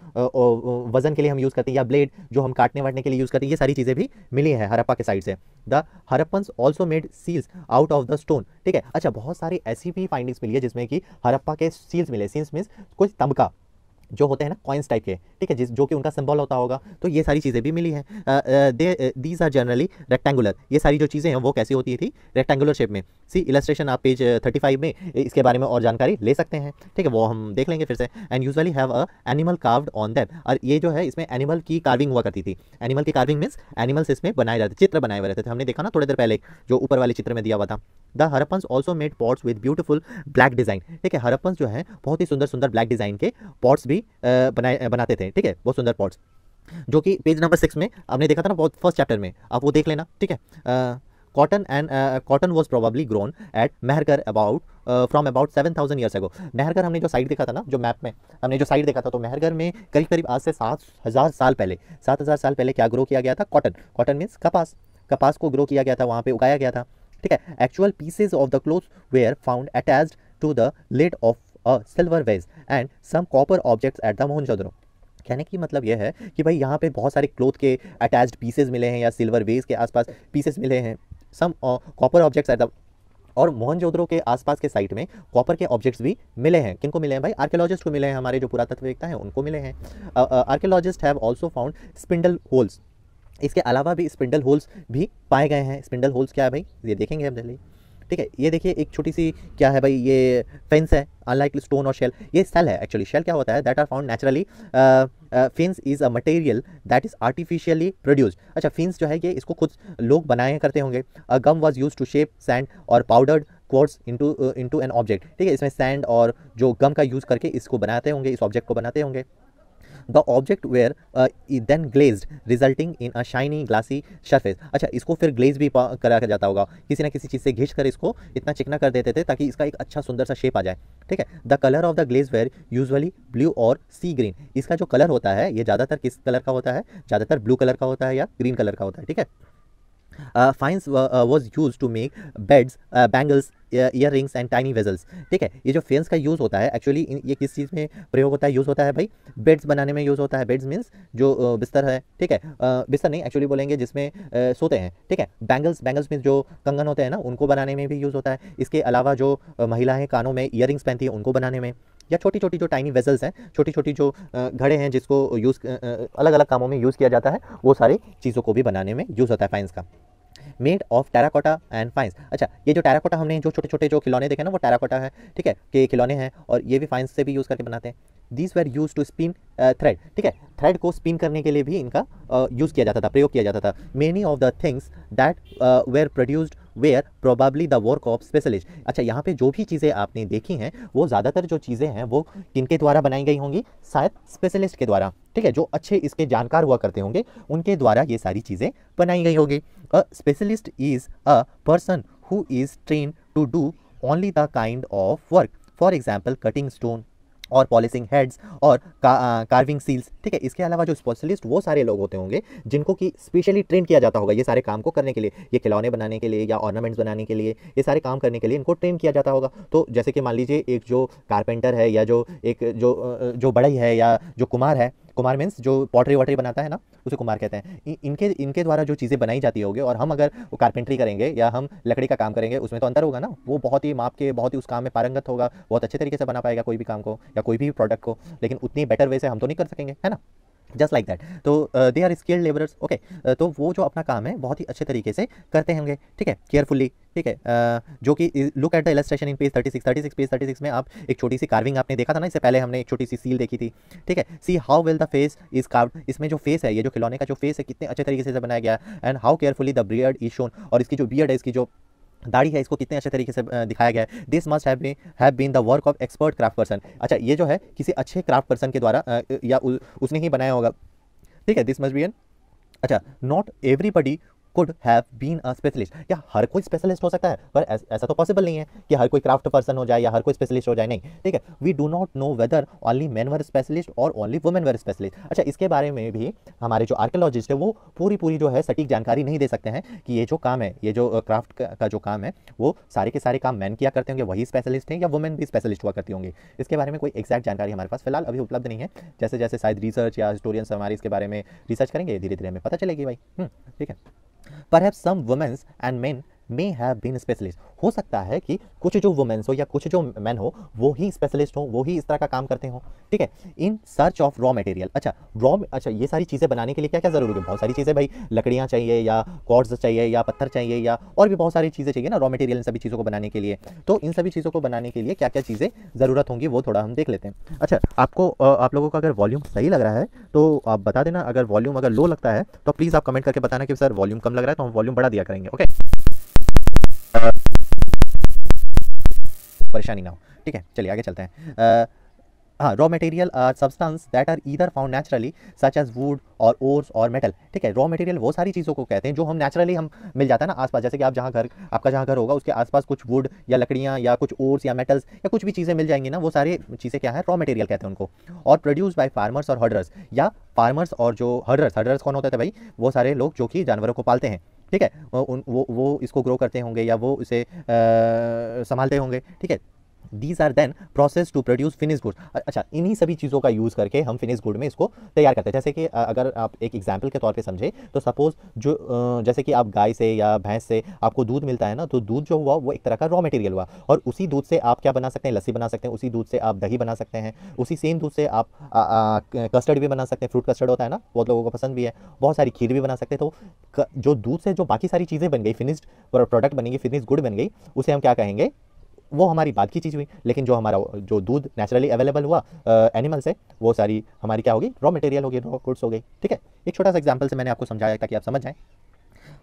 A: वज़न के लिए हम यूज़ करते हैं या ब्लेड जो हम काटने वाटने के लिए यूज़ करते हैं ये सारी चीज़ें भी मिली हैं हरप्पा के साइड से the Harappans also made seals out of the stone ठीक है अच्छा बहुत सारी ऐसी भी फाइंडिंग्स मिली है जिसमें कि हरप्पा के सील्स मिले सील्स मीन्स कुछ तमका जो होते हैं ना कॉइन्स टाइप के ठीक है जिस जो कि उनका सिंबल होता होगा तो ये सारी चीज़ें भी मिली हैं they these are generally rectangular ये सारी जो चीज़ें हैं वो कैसी होती थी रेक्टेंगुलर शेप में सी इलस्ट्रेशन आप पेज थर्टी फाइव में uh, इसके बारे में और जानकारी ले सकते हैं ठीक है वो हम देख लेंगे फिर से and usually have a animal carved on them और ये जो है इसमें एनिमल की कार्विंग हुआ करती थी एनिमल की कार्विंग मीन्स एनिमल्स इसमें बनाए जाते चित्र बनाए हुए रहते थे हमने देखा ना थोड़ी देर पहले जो ऊपर वाले चित्र में दिया हुआ था the Harappans also made pots with beautiful black design ठीक है हरपन्स जो है बहुत ही सुंदर सुंदर ब्लैक डिजाइन के पॉट्स भी uh, बनाए uh, बनाते थे ठीक है बहुत सुंदर पॉट्स जो कि पेज नंबर सिक्स में आपने देखा था ना बहुत फर्स्ट चैप्टर में आप वो देख लेना ठीक है cotton and uh, uh, cotton was probably grown at mehrkar about uh, from about 7000 years ago हमने जो साइड देखा था ना जो मैप में हमने जो साइड देखा था तो मेहरगढ़ में करीब करीब आज से सात हज़ार साल पहले सात हज़ार साल पहले क्या ग्रो किया गया था कॉटन कॉटन मीन्स कपास कपास को ग्रो किया गया था वहाँ पे उगाया गया था ठीक है actual pieces of the cloth were found attached to the lid of a silver vase and some copper objects at the Mohenjodaro कहने की मतलब यह है कि भाई यहाँ पे बहुत सारे क्लोथ के अटैच्ड पीसेज मिले हैं या सिल्वर वेज के आसपास पीसेज मिले हैं some copper objects at the और मोहनजोदड़ो के आसपास के साइट में कॉपर के ऑब्जेक्ट्स भी मिले हैं किनको मिले हैं भाई आर्कियोलॉजिस्ट को मिले हैं हमारे जो पुरातत्ववेत्ता हैं उनको मिले हैं archaeologist have also found spindle whorls इसके अलावा भी स्पिंडल होल्स भी पाए गए हैं स्पिंडल होल्स क्या है भाई ये देखेंगे हम जल्दी ठीक है ये देखिए एक छोटी सी क्या है भाई ये फेंस है अनलाइक स्टोन और शेल ये सेल है एक्चुअली शेल क्या होता है that are found naturally faience is a material that is artificially produced अच्छा फिन्स जो है ये इसको खुद लोग बनाए करते होंगे a gum was use to shape sand or powdered quartz into into an object ठीक है इसमें सैंड और जो गम का यूज़ करके इसको बनाते होंगे इस ऑब्जेक्ट को बनाते होंगे the object were then glazed resulting in a shiny glassy surface अच्छा इसको फिर ग्लेज भी करा जाता होगा किसी ना किसी चीज़ से घिंच कर इसको इतना चिकना कर देते थे ताकि इसका एक अच्छा सुंदर सा शेप आ जाए ठीक है the colour of the glaze were usually blue or sea green इसका जो कलर होता है ये ज़्यादातर किस कलर का होता है ज़्यादातर ब्लू कलर का होता है या ग्रीन कलर का होता है ठीक है faience was use to make beads bangles earrings and tiny vessels ठीक है ये जो फेंस का यूज़ होता है एक्चुअली ये किस चीज़ में प्रयोग होता है यूज़ होता है भाई बेड्स बनाने में यूज़ होता है बेड्स मीन्स जो बिस्तर है ठीक है बिस्तर नहीं एक्चुअली बोलेंगे जिसमें सोते हैं ठीक है बैंगल्स बैंगल्स मीन्स जो कंगन होते हैं ना उनको बनाने में भी यूज़ होता है इसके अलावा जो महिलाएं कानों में ईयर पहनती हैं उनको बनाने में या छोटी छोटी जो टाइनी वेजल्स हैं छोटी छोटी जो घड़े हैं जिसको यूज़ अलग अलग कामों में यूज़ किया जाता है वो सारी चीज़ों को भी बनाने में यूज़ होता है फाइंस का made of terracotta and faience अच्छा ये जो टेराकोटा हमने जो छोटे छोटे जो खिलौने देखे ना वो टेराकोटा है ठीक है के खिलौने हैं और ये भी फाइंस से भी यूज़ करके बनाते हैं this were used to spin thread ठीक है थ्रेड को स्पिन करने के लिए भी इनका यूज़ uh, किया जाता था प्रयोग किया जाता था many of the things that were produced were probably the work of specialist अच्छा यहाँ पे जो भी चीज़ें आपने देखी हैं वो ज़्यादातर जो चीज़ें हैं वो किन के द्वारा बनाई गई होंगी शायद स्पेशलिस्ट के द्वारा ठीक है जो अच्छे इसके जानकार हुआ करते होंगे उनके द्वारा ये सारी चीज़ें बनाई गई होंगी a specialist is a person who is train to do only the kind of work for example cutting stone or polishing beads or का, कार्विंग सील्स ठीक है इसके अलावा जो स्पेशलिस्ट वो सारे लोग होते होंगे जिनको कि स्पेशली ट्रेन किया जाता होगा ये सारे काम को करने के लिए ये खिलौने बनाने के लिए या ऑर्नामेंट्स बनाने के लिए ये सारे काम करने के लिए इनको ट्रेन किया जाता होगा तो जैसे कि मान लीजिए एक जो कारपेंटर है या जो एक जो जो बड़ई है या जो कुमार है कुमार मीन्स जो पॉटरी वॉटरी बनाता है ना उसे कुमार कहते हैं इनके इनके द्वारा जो चीज़ें बनाई जाती होगी और हम अगर वो कारपेंट्री करेंगे या हम लकड़ी का काम करेंगे उसमें तो अंतर होगा ना वो बहुत ही माप के बहुत ही उस काम में पारंगत होगा बहुत अच्छे तरीके से बना पाएगा कोई भी काम को या कोई भी प्रोडक्ट को लेकिन उतनी बेटर वे से हम तो नहीं कर सकेंगे है ना जस्ट लाइक दैट तो they are skilled labourers okay तो वो जो अपना काम है बहुत ही अच्छे तरीके से करते होंगे ठीक है केयरफुली ठीक है uh, जो कि look at the illustration in page 36 36 page 36 में आप एक छोटी सी कार्विंग आपने देखा था ना इससे पहले हमने एक छोटी सी सील देखी थी ठीक है see how well the face is carved इसमें जो फेस है ये जो खिलौने का जो फेस है कितने अच्छे तरीके से बनाया गया and how carefully the beard is shown और इसकी जो बियर्ड है इसकी जो दाढ़ी है इसको कितने अच्छे तरीके से दिखाया गया है this must have been the work of expert craft person अच्छा ये जो है किसी अच्छे क्राफ्ट पर्सन के द्वारा या उसने ही बनाया होगा ठीक है दिस मस्ट बी एन अच्छा not everybody could have been a specialist क्या हर कोई स्पेशलिस्ट हो सकता है पर ऐस, ऐसा तो पॉसिबल नहीं है कि हर कोई क्राफ्ट पर्सन हो जाए या हर कोई स्पेशलिस्ट हो जाए नहीं ठीक है we do not know whether only men were specialist or only women were specialist अच्छा इसके बारे में भी हमारे जो आर्कोलॉजिस्ट है वो पूरी पूरी जो है सटीक जानकारी नहीं दे सकते हैं कि ये जो काम है ये जो क्राफ्ट का, का जो काम है वो सारे के सारे काम मैन किया करते होंगे वही स्पेशलिस्ट हैं या वुमेन भी स्पेशलिस्ट हुआ करती होंगे इसके बारे में कोई एक्जैक्ट जानकारी हमारे पास फिलहाल अभी उपलब्ध नहीं है जैसे जैसे शायद रिसर्च या हिस्टोरियंस हमारे इसके बारे में रिसर्च करेंगे धीरे धीरे हमें पता चलेगी भाई हम्म, ठीक है Perhaps some women and men may have been specialist हो सकता है कि कुछ जो वुमेन्स हो या कुछ जो मैन हो वो ही स्पेशलिस्ट हो वो ही इस तरह का काम करते हो ठीक है in search of raw material अच्छा रॉ अच्छा ये सारी चीज़ें बनाने के लिए क्या क्या ज़रूरी है बहुत सारी चीज़ें भाई लकड़ियाँ चाहिए या कॉर्ड्स चाहिए या पत्थर चाहिए या और भी बहुत सारी चीज़ें चाहिए ना रॉ मटेरियल इन सभी चीज़ों को बनाने के लिए तो इन सभी चीज़ों को बनाने के लिए क्या क्या चीज़ें ज़रूरत होंगी वो थोड़ा हम देख लेते हैं अच्छा आपको आप लोगों का अगर वॉल्यूम सही लग रहा है तो आप बता देना अगर वॉल्यूम अगर लो लगता है तो प्लीज़ आप कमेंट करके बताना कि सर वॉल्यूम कम लग रहा है तो हम वॉल्यूम बढ़ा दिया करेंगे ओके परेशानी ना हो ठीक है चलिए आगे चलते हैं हाँ raw material substance that are either found naturally such as wood or ores or metal ठीक है रॉ मटेरियल वो सारी चीज़ों को कहते हैं जो हम नेचुरली हम मिल जाता है ना आसपास जैसे कि आप जहाँ घर आपका जहाँ घर होगा उसके आसपास कुछ वुड या लकड़ियाँ या कुछ ओर्स या मेटल्स या कुछ भी चीज़ें मिल जाएंगी ना वो सारी चीज़ें क्या है रॉ मटेरियल कहते हैं उनको or produce by farmers or herders या फार्मर्स और जो हर्डर्स हर्डर्स कौन होते थे भाई वो सारे लोग जो कि जानवरों को पालते हैं ठीक है वो वो इसको ग्रो करते होंगे या वो इसे संभालते होंगे ठीक है these are then process to produce finish good अच्छा इन्हीं सभी चीज़ों का यूज़ करके हम फिनिश गुड में इसको तैयार करते हैं जैसे कि अगर आप एक एग्जाम्पल के तौर पर समझें तो सपोज जो जैसे कि आप गाय से या भैंस से आपको दूध मिलता है ना तो दूध जो हुआ वो एक तरह का रॉ मटेरियल हुआ और उसी दूध से आप क्या बना सकते हैं लस्सी बना सकते हैं उसी दूध से आप दही बना सकते हैं उसी सेम दूध से आप कस्टर्ड भी बना सकते हैं फ्रूट कस्टर्ड होता है ना बहुत लोगों को पसंद भी है बहुत सारी खीर भी बना सकते हैं तो जो दूध से जो बाकी सारी चीज़ें बन गई फिनिश्ड प्रोडक्ट बनेगी फिनिश गुड बन गई उसे हम क्या कहेंगे वो हमारी बाद की चीज़ हुई लेकिन जो हमारा जो दूध नेचुरली अवेलेबल हुआ एनिमल से वो सारी हमारी क्या होगी रॉ मटेरियल होगी रॉ गुड्स हो गई ठीक है एक छोटा सा एग्जाम्पल से मैंने आपको समझाया ताकि आप समझ जाएँ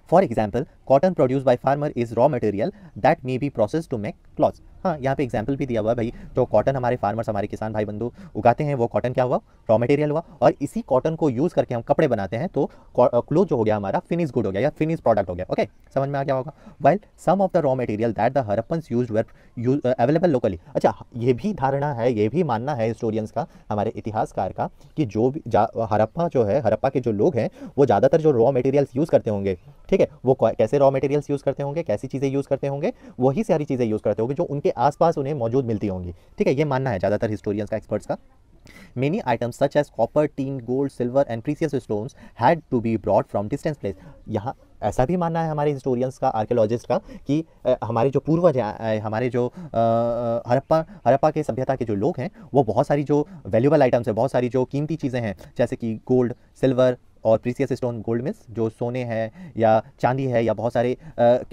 A: for example cotton produce by farmer is raw material that may be process to make cloth हाँ यहाँ पे एग्जाम्पल भी दिया हुआ भाई जो तो कॉटन हमारे फार्मर्स हमारे किसान भाई बंधु उगाते हैं वो कॉटन क्या हुआ रॉ मटेरियल हुआ और इसी कॉटन को यूज़ करके हम कपड़े बनाते हैं तो क्लोथ जो हो गया हमारा फिनिश गुड हो गया या फिनिश प्रोडक्ट हो गया ओके समझ में आ गया होगा well some of the raw material that the Harappan use were available locally अच्छा ये भी धारणा है ये भी मानना है हिस्टोरियंस का हमारे इतिहासकार का कि जो भी हरप्पा जो है हरप्पा के जो लोग हैं वो ज़्यादातर जो रॉ मटेरियल्स यूज़ करते होंगे ठीक है वो कैसे रॉ मटेरियल्स यूज़ करते होंगे कैसी चीज़ें यूज़ करते होंगे वही सारी चीज़ें यूज़ करते होंगे जो उनके आसपास उन्हें मौजूद मिलती होंगी ठीक है ये मानना है ज़्यादातर हिस्टोरियंस का एक्सपर्ट्स का many items such as copper tin gold silver and precious stones had to be brought from distance place यहाँ ऐसा भी मानना है हमारे हिस्टोरियंस का आर्कियोलॉजिस्ट का कि हमारे जो पूर्वज हैं हमारे जो हरप्पा हरप्पा के सभ्यता के जो लोग हैं वो बहुत सारी जो वैल्यूबल आइटम्स हैं बहुत सारी जो कीमती चीज़ें हैं जैसे कि गोल्ड सिल्वर और प्रीसियस स्टोन गोल्ड मिल्स जो सोने हैं या चांदी है या बहुत सारे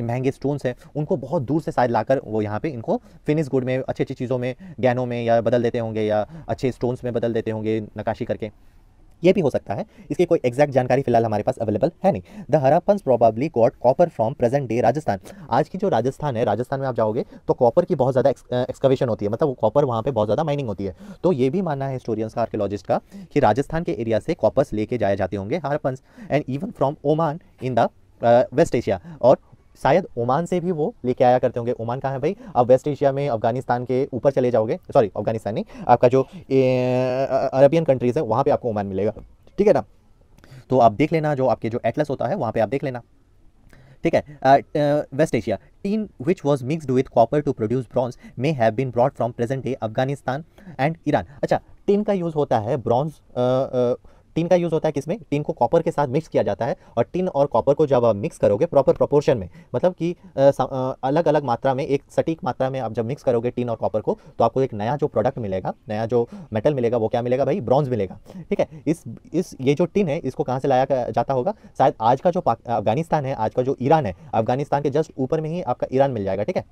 A: महंगे स्टोन्स हैं उनको बहुत दूर से शायद लाकर वो यहाँ पे इनको फिनिश गुड में अच्छी अच्छी चीज़ों में गहनों में या बदल देते होंगे या अच्छे स्टोन्स में बदल देते होंगे नकाशी करके ये भी हो सकता है इसकी कोई एग्जैक्ट जानकारी फिलहाल हमारे पास अवेलेबल है नहीं the Harappans probably got copper from present day Rajasthan आज की जो राजस्थान है राजस्थान में आप जाओगे तो कॉपर की बहुत ज़्यादा एक्सकवेशन होती है मतलब वो कॉपर वहाँ पर बहुत ज़्यादा माइनिंग होती है तो ये भी मानना है हिस्टोरियंस का आर्कोलॉजिस्ट का कि राजस्थान के एरिया से कॉपर्स लेके जाए जाते होंगे Harappans and even from Oman in the West Asia और शायद ओमान से भी वो लेके आया करते होंगे ओमान कहाँ है भाई अब वेस्ट एशिया में अफगानिस्तान के ऊपर चले जाओगे सॉरी अफगानिस्तान नहीं आपका जो अरबियन कंट्रीज़ है वहाँ पर आपको ओमान मिलेगा ठीक है ना तो आप देख लेना जो आपके जो एटलस होता है वहाँ पर आप देख लेना ठीक है West Asia tin which was mixed with copper to produce bronze may have been brought from present day Afghanistan and Iran अच्छा टीन का यूज़ होता है ब्रॉन्ज टिन का यूज़ होता है किसमें टिन को कॉपर के साथ मिक्स किया जाता है और टिन और कॉपर को जब आप मिक्स करोगे प्रॉपर प्रोपोर्शन में मतलब कि अलग अलग मात्रा में एक सटीक मात्रा में आप जब मिक्स करोगे टिन और कॉपर को तो आपको एक नया जो प्रोडक्ट मिलेगा नया जो मेटल मिलेगा वो क्या मिलेगा भाई ब्रॉन्ज मिलेगा ठीक है इस इस ये जो टिन है इसको कहाँ से लाया जाता होगा शायद आज का जो अफगानिस्तान है आज का जो ईरान है अफगानिस्तान के जस्ट ऊपर में ही आपका ईरान मिल जाएगा ठीक है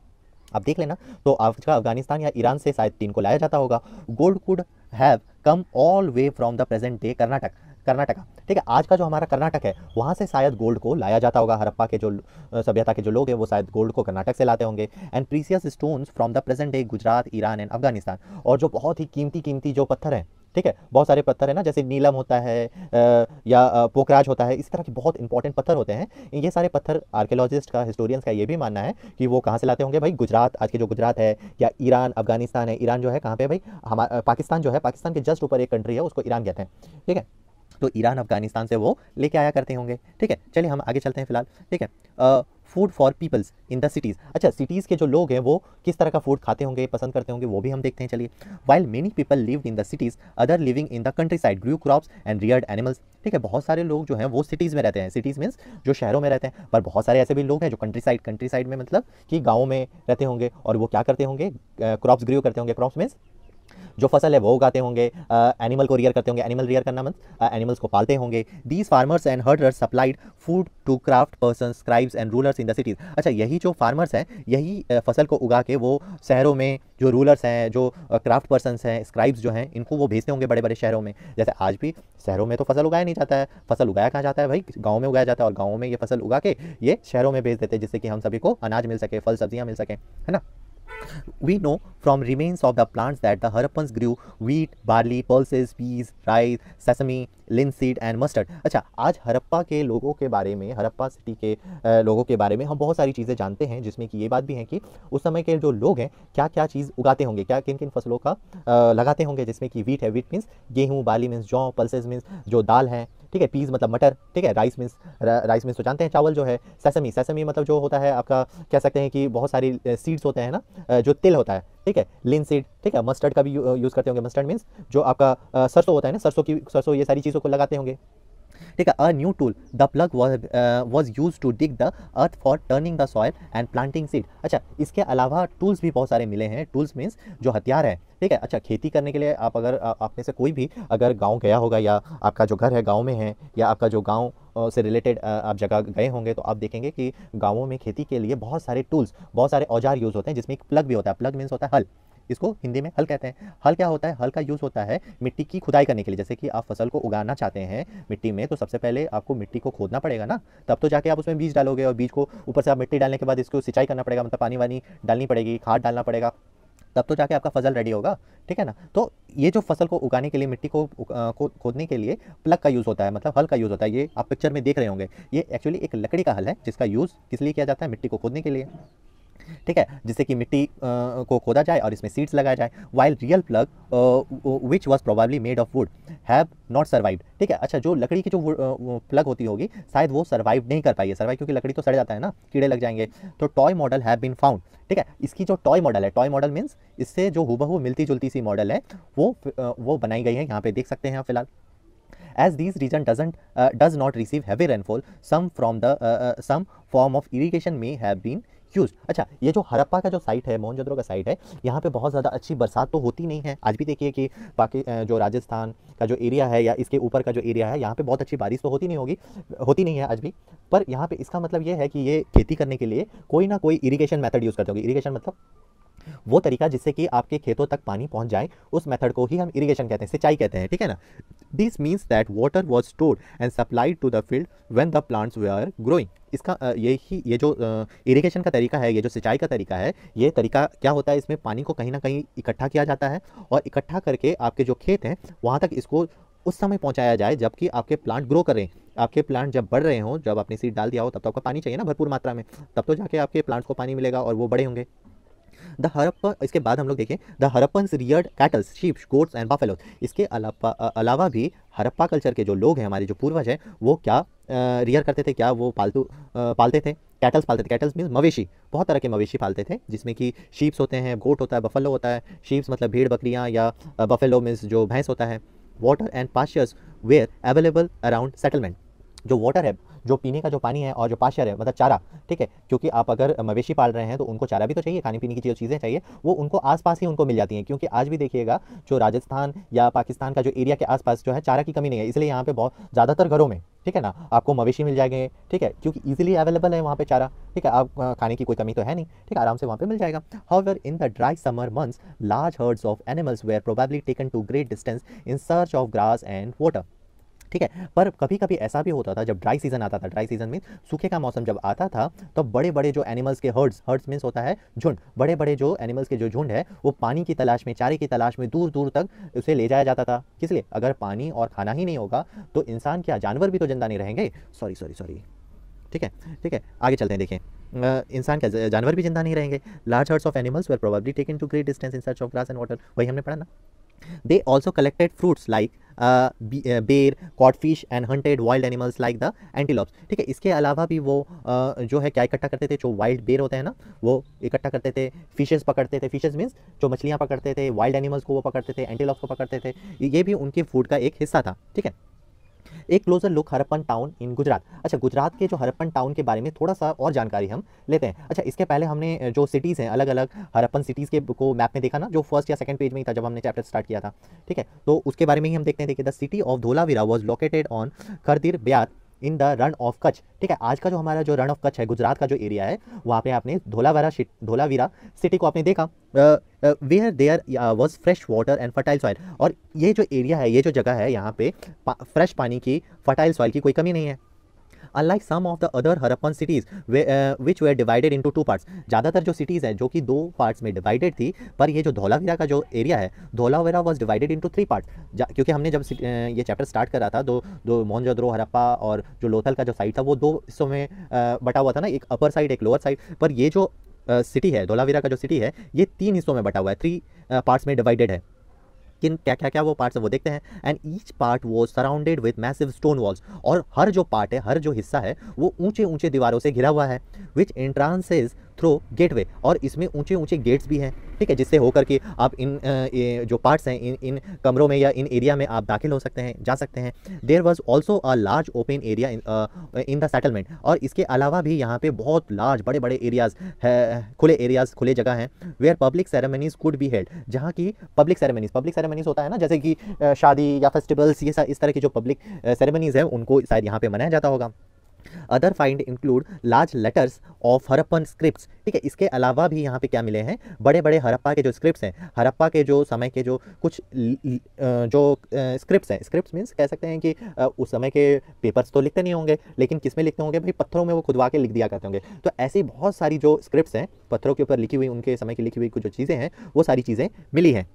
A: आप देख लेना तो आज का अफगानिस्तान या ईरान से शायद टीन को लाया जाता होगा gold could have come all way from the present day Karnataka Karnataka ठीक है आज का जो हमारा कर्नाटक है वहाँ से शायद गोल्ड को लाया जाता होगा हरप्पा के जो सभ्यता के जो लोग हैं वो शायद गोल्ड को कर्नाटक से लाते होंगे and precious stones from the present day Gujarat Iran and Afghanistan और जो बहुत ही कीमती कीमती जो पत्थर हैं ठीक है बहुत सारे पत्थर है ना जैसे नीलम होता है या पोखराज होता है इस तरह के बहुत इंपॉर्टेंट पत्थर होते हैं ये सारे पत्थर आर्कियोलॉजिस्ट का हिस्टोरियंस का ये भी मानना है कि वो कहाँ से लाते होंगे भाई गुजरात आज के जो गुजरात है या ईरान अफगानिस्तान है ईरान जो है कहाँ पर भाई हमारा पाकिस्तान जो है पाकिस्तान के जस्ट ऊपर एक कंट्री है उसको ईरान कहते हैं ठीक है तो ईरान अफगानिस्तान से वो लेके आया करते होंगे ठीक है चलिए हम आगे चलते हैं फिलहाल ठीक है food for peoples in the cities अच्छा सिटीज़ के जो लोग हैं वो किस तरह का फूड खाते होंगे पसंद करते होंगे वो भी हम देखते हैं चलिए while many people live in the cities other living in the countryside grew crops and reared animals ठीक है बहुत सारे लोग जो हैं वो सिटीज़ में रहते हैं सिटीज़ मीन्स जो शहरों में रहते हैं पर बहुत सारे ऐसे भी लोग हैं जो कंट्री साइड कंट्री साइड में मतलब कि गाँव में रहते होंगे और वो क्या करते होंगे क्रॉप्स ग्रो करते होंगे क्रॉप्स मीन्स जो फसल है वो उगाते होंगे एनिमल को रियर करते होंगे एनिमल रियर करना मत मतलब, एनिमल्स को पालते होंगे these farmers and herders supplied food to craft person scribes and rulers in the cities अच्छा यही जो फार्मर्स हैं यही फसल को उगा के वो शहरों में जो रूलर्स हैं जो क्राफ्ट पर्सन हैं स्क्राइब्स जो हैं इनको वो भेजते होंगे बड़े बड़े शहरों में जैसे आज भी शहरों में तो फसल उगाया नहीं जाता है फसल उगाया कहाँ जाता है भाई गाँव में उगाया जाता है और गाँव में ये फसल उगा के ये शहरों में भेज देते हैं जिससे कि हम सभी को अनाज मिल सके फल सब्जियाँ मिल सकें है ना We know from remains of the plants that the Harappans grew wheat, barley, pulses, peas, rice, sesame, linseed and mustard. अच्छा आज हरप्पा के लोगों के बारे में हरप्पा सिटी के लोगों के बारे में हम बहुत सारी चीज़ें जानते हैं जिसमें कि ये बात भी है कि उस समय के जो लोग हैं क्या क्या चीज़ उगाते होंगे क्या किन किन फसलों का लगाते होंगे जिसमें कि वीट है वीट मीन्स गेहूँ बाली मीन्स जौ पल्सेज मीन्स जो दाल है ठीक है पीज़ मतलब मटर ठीक है राइस मीन्स राइस मीन्स तो जानते हैं चावल जो है सेसमी सेसमी मतलब जो होता है आपका कह सकते हैं कि बहुत सारी सीड्स होते हैं ना जो तिल होता है ठीक है लिन सीड ठीक है मस्टर्ड का भी यूज़ करते होंगे मस्टर्ड मीन्स जो आपका सरसों होता है ना सरसों की सरसों ये सारी चीज़ों को लगाते होंगे ठीक है a new tool the plough was use to dig the earth for turning the soil and planting seed अच्छा इसके अलावा टूल्स भी बहुत सारे मिले हैं टूल्स मीन्स जो हथियार हैं ठीक है अच्छा खेती करने के लिए आप अगर आपने आप में से कोई भी अगर गांव गया होगा या आपका जो घर है गांव में है या आपका जो गांव से रिलेटेड आप जगह गए होंगे तो आप देखेंगे कि गाँवों में खेती के लिए बहुत सारे टूल्स बहुत सारे औजार यूज़ होते हैं जिसमें एक प्लग भी होता है प्लग मीन्स होता है हल इसको हिंदी में हल कहते हैं हल क्या होता है हल का यूज़ होता है मिट्टी की खुदाई करने के लिए जैसे कि आप फसल को उगाना चाहते हैं मिट्टी में तो सबसे पहले आपको मिट्टी को खोदना पड़ेगा ना तब तो जाके आप उसमें बीज डालोगे और बीज को ऊपर से आप मिट्टी डालने के बाद इसको सिंचाई करना पड़ेगा मतलब पानी वानी डालनी पड़ेगी खाद डालना पड़ेगा तब तो जाके आपका फसल रेडी होगा ठीक है ना तो ये जो फसल को उगाने के लिए मिट्टी को खोदने के लिए प्लग का यूज़ होता है मतलब हल का यूज़ होता है ये आप पिक्चर में देख रहे होंगे ये एक्चुअली एक लकड़ी का हल है जिसका यूज़ किस लिए किया जाता है मिट्टी को खोदने के लिए ठीक है जिससे कि मिट्टी को खोदा जाए और इसमें सीड्स लगाया जाए while real plough which was probably made of wood have not survive ठीक है अच्छा जो लकड़ी की जो प्लग होती होगी शायद वो सर्वाइव नहीं कर पाई है सर्वाइव क्योंकि लकड़ी तो सड़ जाता है ना कीड़े लग जाएंगे तो toy model have been found ठीक है इसकी जो टॉय मॉडल है टॉय मॉडल मीन्स इससे जो हुबहू मिलती जुलती सी मॉडल है वो वो बनाई गई है यहाँ पे देख सकते हैं फिलहाल as this region doesn't does not receive heavy rainfall some from the some form of irrigation may have been used अच्छा ये जो हरप्पा का जो साइट है मोहनजोदड़ो का साइट है यहाँ पे बहुत ज़्यादा अच्छी बरसात तो होती नहीं है आज भी देखिए कि बाकी जो राजस्थान का जो एरिया है या इसके ऊपर का जो एरिया है यहाँ पे बहुत अच्छी बारिश तो होती नहीं होगी होती नहीं है आज भी पर यहाँ पे इसका मतलब ये है कि ये खेती करने के लिए कोई ना कोई इरीगेशन मैथड यूज़ करते होगी इरीगेशन मतलब वो तरीका जिससे कि आपके खेतों तक पानी पहुंच जाए उस मेथड को ही हम इरीगेशन कहते हैं सिंचाई कहते हैं ठीक है ना this means that water was stored and supplied to the field when the plants were are growing इसका यही ये जो इरिगेशन का तरीका है ये जो सिंचाई का तरीका है ये तरीका क्या होता है इसमें पानी को कहीं ना कहीं इकट्ठा किया जाता है और इकट्ठा करके आपके जो खेत हैं वहाँ तक इसको उस समय पहुँचाया जाए जबकि आपके प्लांट ग्रो कर रहे हैं आपके प्लांट जब बढ़ रहे हों जब आपने सीड डाल दिया हो तब तो आपको पानी चाहिए ना भरपूर मात्रा में तब तो जाके आपके प्लांट्स को पानी मिलेगा और वो बड़े होंगे द हरप्पा इसके बाद हम लोग देखें the Harappan reared cattles sheep goats and buffaloes इसके अलावा अलावा भी हरप्पा कल्चर के जो लोग हैं हमारे जो पूर्वज हैं वो क्या रियर करते थे क्या वो पालतू पालते थे कैटल्स पालते थे कैटल्स मीन मवेशी बहुत तरह के मवेशी पालते थे जिसमें कि शीप्स होते हैं गोट होता है बफलो होता है शीप्स मतलब भीड़ बकरियाँ या बफेलो मीन्स जो भैंस होता है water and pastures were available around settlement जो वाटर है जो पीने का जो पानी है और जो पाशर है मतलब चारा ठीक है क्योंकि आप अगर मवेशी पाल रहे हैं तो उनको चारा भी तो चाहिए खाने पीने की जो चीज़ें चाहिए वो उनको आसपास ही उनको मिल जाती हैं क्योंकि आज भी देखिएगा जो राजस्थान या पाकिस्तान का जो एरिया के आसपास जो है चारा की कमी नहीं है इसलिए यहाँ पे बहुत ज़्यादातर घरों में ठीक है ना आपको मवेशी मिल जाएंगे ठीक है क्योंकि इजीली अवेलेबल है वहाँ पे चारा ठीक है आप खाने की कोई कमी तो है नहीं ठीक है आराम से वहाँ पे मिल जाएगा however in the dry summer months large herds of animals were probably taken to great distance in search of grass and water ठीक है पर कभी कभी ऐसा भी होता था जब ड्राई सीजन आता था ड्राई सीजन मीन्स सूखे का मौसम जब आता था तो बड़े बड़े जो एनिमल्स के हर्ड्स हर्ड्स मीन्स होता है झुंड बड़े बड़े जो एनिमल्स के जो झुंड है वो पानी की तलाश में चारे की तलाश में दूर दूर तक उसे ले जाया जाता था किस लिए अगर पानी और खाना ही नहीं होगा तो इंसान क्या जानवर भी तो जिंदा नहीं रहेंगे सॉरी सॉरी सॉरी ठीक है ठीक है आगे चलते हैं देखें इंसान क्या जानवर भी जिंदा नहीं रहेंगे large herds of animals were probably taken to great distance in search of grass and water वही हमने पढ़ा ना They also collected fruits like ber caught fish and hunted wild animals like the antelopes ठीक है इसके अलावा भी वो uh, जो है क्या इकट्ठा करते थे जो वाइल्ड बेर होते हैं ना वो इकट्ठा करते थे फिशेस पकड़ते थे फिशेस मीन्स जो मछलियाँ पकड़ते थे वाइल्ड एनिमल्स को वो पकड़ते थे एंटीलॉप्स को पकड़ते थे ये भी उनके फूड का एक हिस्सा था ठीक है एक closer look Harappan town in Gujarat अच्छा गुजरात के जो हरप्पन टाउन के बारे में थोड़ा सा और जानकारी हम लेते हैं अच्छा इसके पहले हमने जो सिटीज़ हैं अलग अलग हरप्पन सिटीज़ के को मैप में देखा ना जो फर्स्ट या सेकंड पेज में ही था जब हमने चैप्टर स्टार्ट किया था ठीक है तो उसके बारे में ही हम देखते हैं देखिए the city of Dholavira was located on Khadir Beyt in the Rann of Kutch ठीक है आज का जो हमारा जो रन ऑफ कच्छ है गुजरात का जो एरिया है वहाँ पे आपने धोलावरा धोलावीरा सिटी को आपने देखा where there was fresh water and fertile soil और ये जो एरिया है ये जो जगह है यहाँ पे फ्रेश पानी की फर्टाइल सॉइल की कोई कमी नहीं है unlike some of the other Harappan cities which were divided into two parts ज़्यादातर जो सिटीज़ हैं जो कि दो पार्ट्स में डिवाइडेड थी पर ये जो धोलावीरा का जो एरिया है Dholavira was divided into three part क्योंकि हमने जब uh, ये चैप्टर स्टार्ट करा था दो दो मोहनजोद्रो हरप्पा और जो लोथल का जो साइड था वो दो हिस्सों में uh, बटा हुआ था ना एक अपर साइड एक लोअर साइड पर ये जो सिटी uh, है धोलावीरा का जो सिटी है ये तीन हिस्सों में बटा हुआ है थ्री पार्ट्स में डिवाइडेड है किन क्या क्या क्या वो पार्ट्स है वो देखते हैं and each part was surrounded with massive stone walls और हर जो पार्ट है हर जो हिस्सा है वो ऊंचे ऊंचे दीवारों से घिरा हुआ है विच एंट्रांस थ्रो गेटवे और इसमें ऊंचे ऊंचे गेट्स भी हैं ठीक है जिससे होकर के आप इन जो पार्ट्स हैं इन इन कमरों में या इन एरिया में आप दाखिल हो सकते हैं जा सकते हैं there was also a large open area in the settlement और इसके अलावा भी यहाँ पे बहुत लार्ज बड़े बड़े एरियाज है खुले एरियाज खुले जगह हैं where public ceremonies could be held जहाँ की पब्लिक सेरेमनीज पब्लिक सेरेमनीज होता है ना जैसे कि शादी या फेस्टिवल्स ये इस तरह की जो पब्लिक सेरेमनीज हैं उनको शायद यहाँ पे मनाया जाता होगा other find include large letters of Harappan script ठीक है इसके अलावा भी यहाँ पे क्या मिले हैं बड़े बड़े हरप्पा के जो स्क्रिप्ट हैं हरप्पा के जो समय के जो कुछ जो स्क्रिप्ट हैं स्क्रिप्ट मीन्स कह सकते हैं कि उस समय के पेपर्स तो लिखते नहीं होंगे लेकिन किस में लिखते होंगे भाई पत्थरों में वो खुदवा के लिख दिया करते होंगे तो ऐसी बहुत सारी जो स्क्रिप्ट हैं पत्थरों के ऊपर लिखी हुई उनके समय की लिखी हुई कुछ जो चीज़ें हैं वो सारी चीज़ें मिली हैं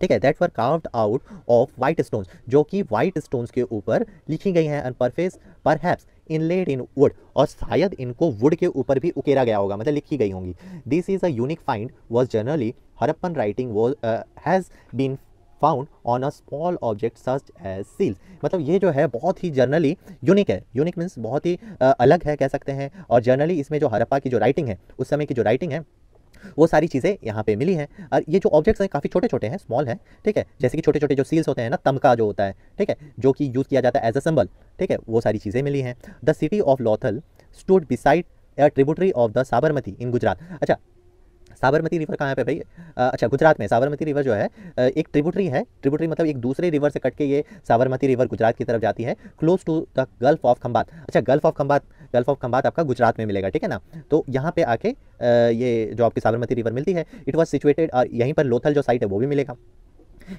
A: ठीक है that were carved out of white stones जो कि वाइट स्टोन्स के ऊपर लिखी गई हैं अनपरफेस पर हैप्स इनलेड इन वुड और शायद इनको वुड के ऊपर भी उकेरा गया होगा मतलब लिखी गई होंगी this is a unique find was generally Harappan writing वो has been found on a small object such as seals मतलब ये जो है बहुत ही जर्नली यूनिक है यूनिक मीन्स बहुत ही uh, अलग है कह सकते हैं और जर्नली इसमें जो हरप्पा की जो राइटिंग है उस समय की जो राइटिंग है वो सारी चीज़ें यहाँ पे मिली हैं और ये जो ऑब्जेक्ट्स हैं काफ़ी छोटे छोटे हैं स्मॉल हैं ठीक है जैसे कि छोटे छोटे जो सील्स होते हैं ना तमका जो होता है ठीक है जो कि यूज़ किया जाता है एज अ सिंबल ठीक है वो सारी चीज़ें मिली हैं the city of Lothal stood beside a tributary of the Sabarmati in Gujarat अच्छा साबरमती रिवर कहाँ पे भाई अच्छा गुजरात में साबरमती रिवर जो है एक ट्रिब्यूटरी है ट्रिब्यूटरी मतलब एक दूसरे रिवर से कट के ये साबरमती रिवर गुजरात की तरफ जाती है close to the Gulf of Khambhat अच्छा Gulf of Khambhat Gulf of Khambhat आपका गुजरात में मिलेगा ठीक है ना तो यहाँ पे आके ये जो आपकी साबरमती रिवर मिलती है इट वॉज सिचुएटेड और यहीं पर लोथल जो साइट है वो भी मिलेगा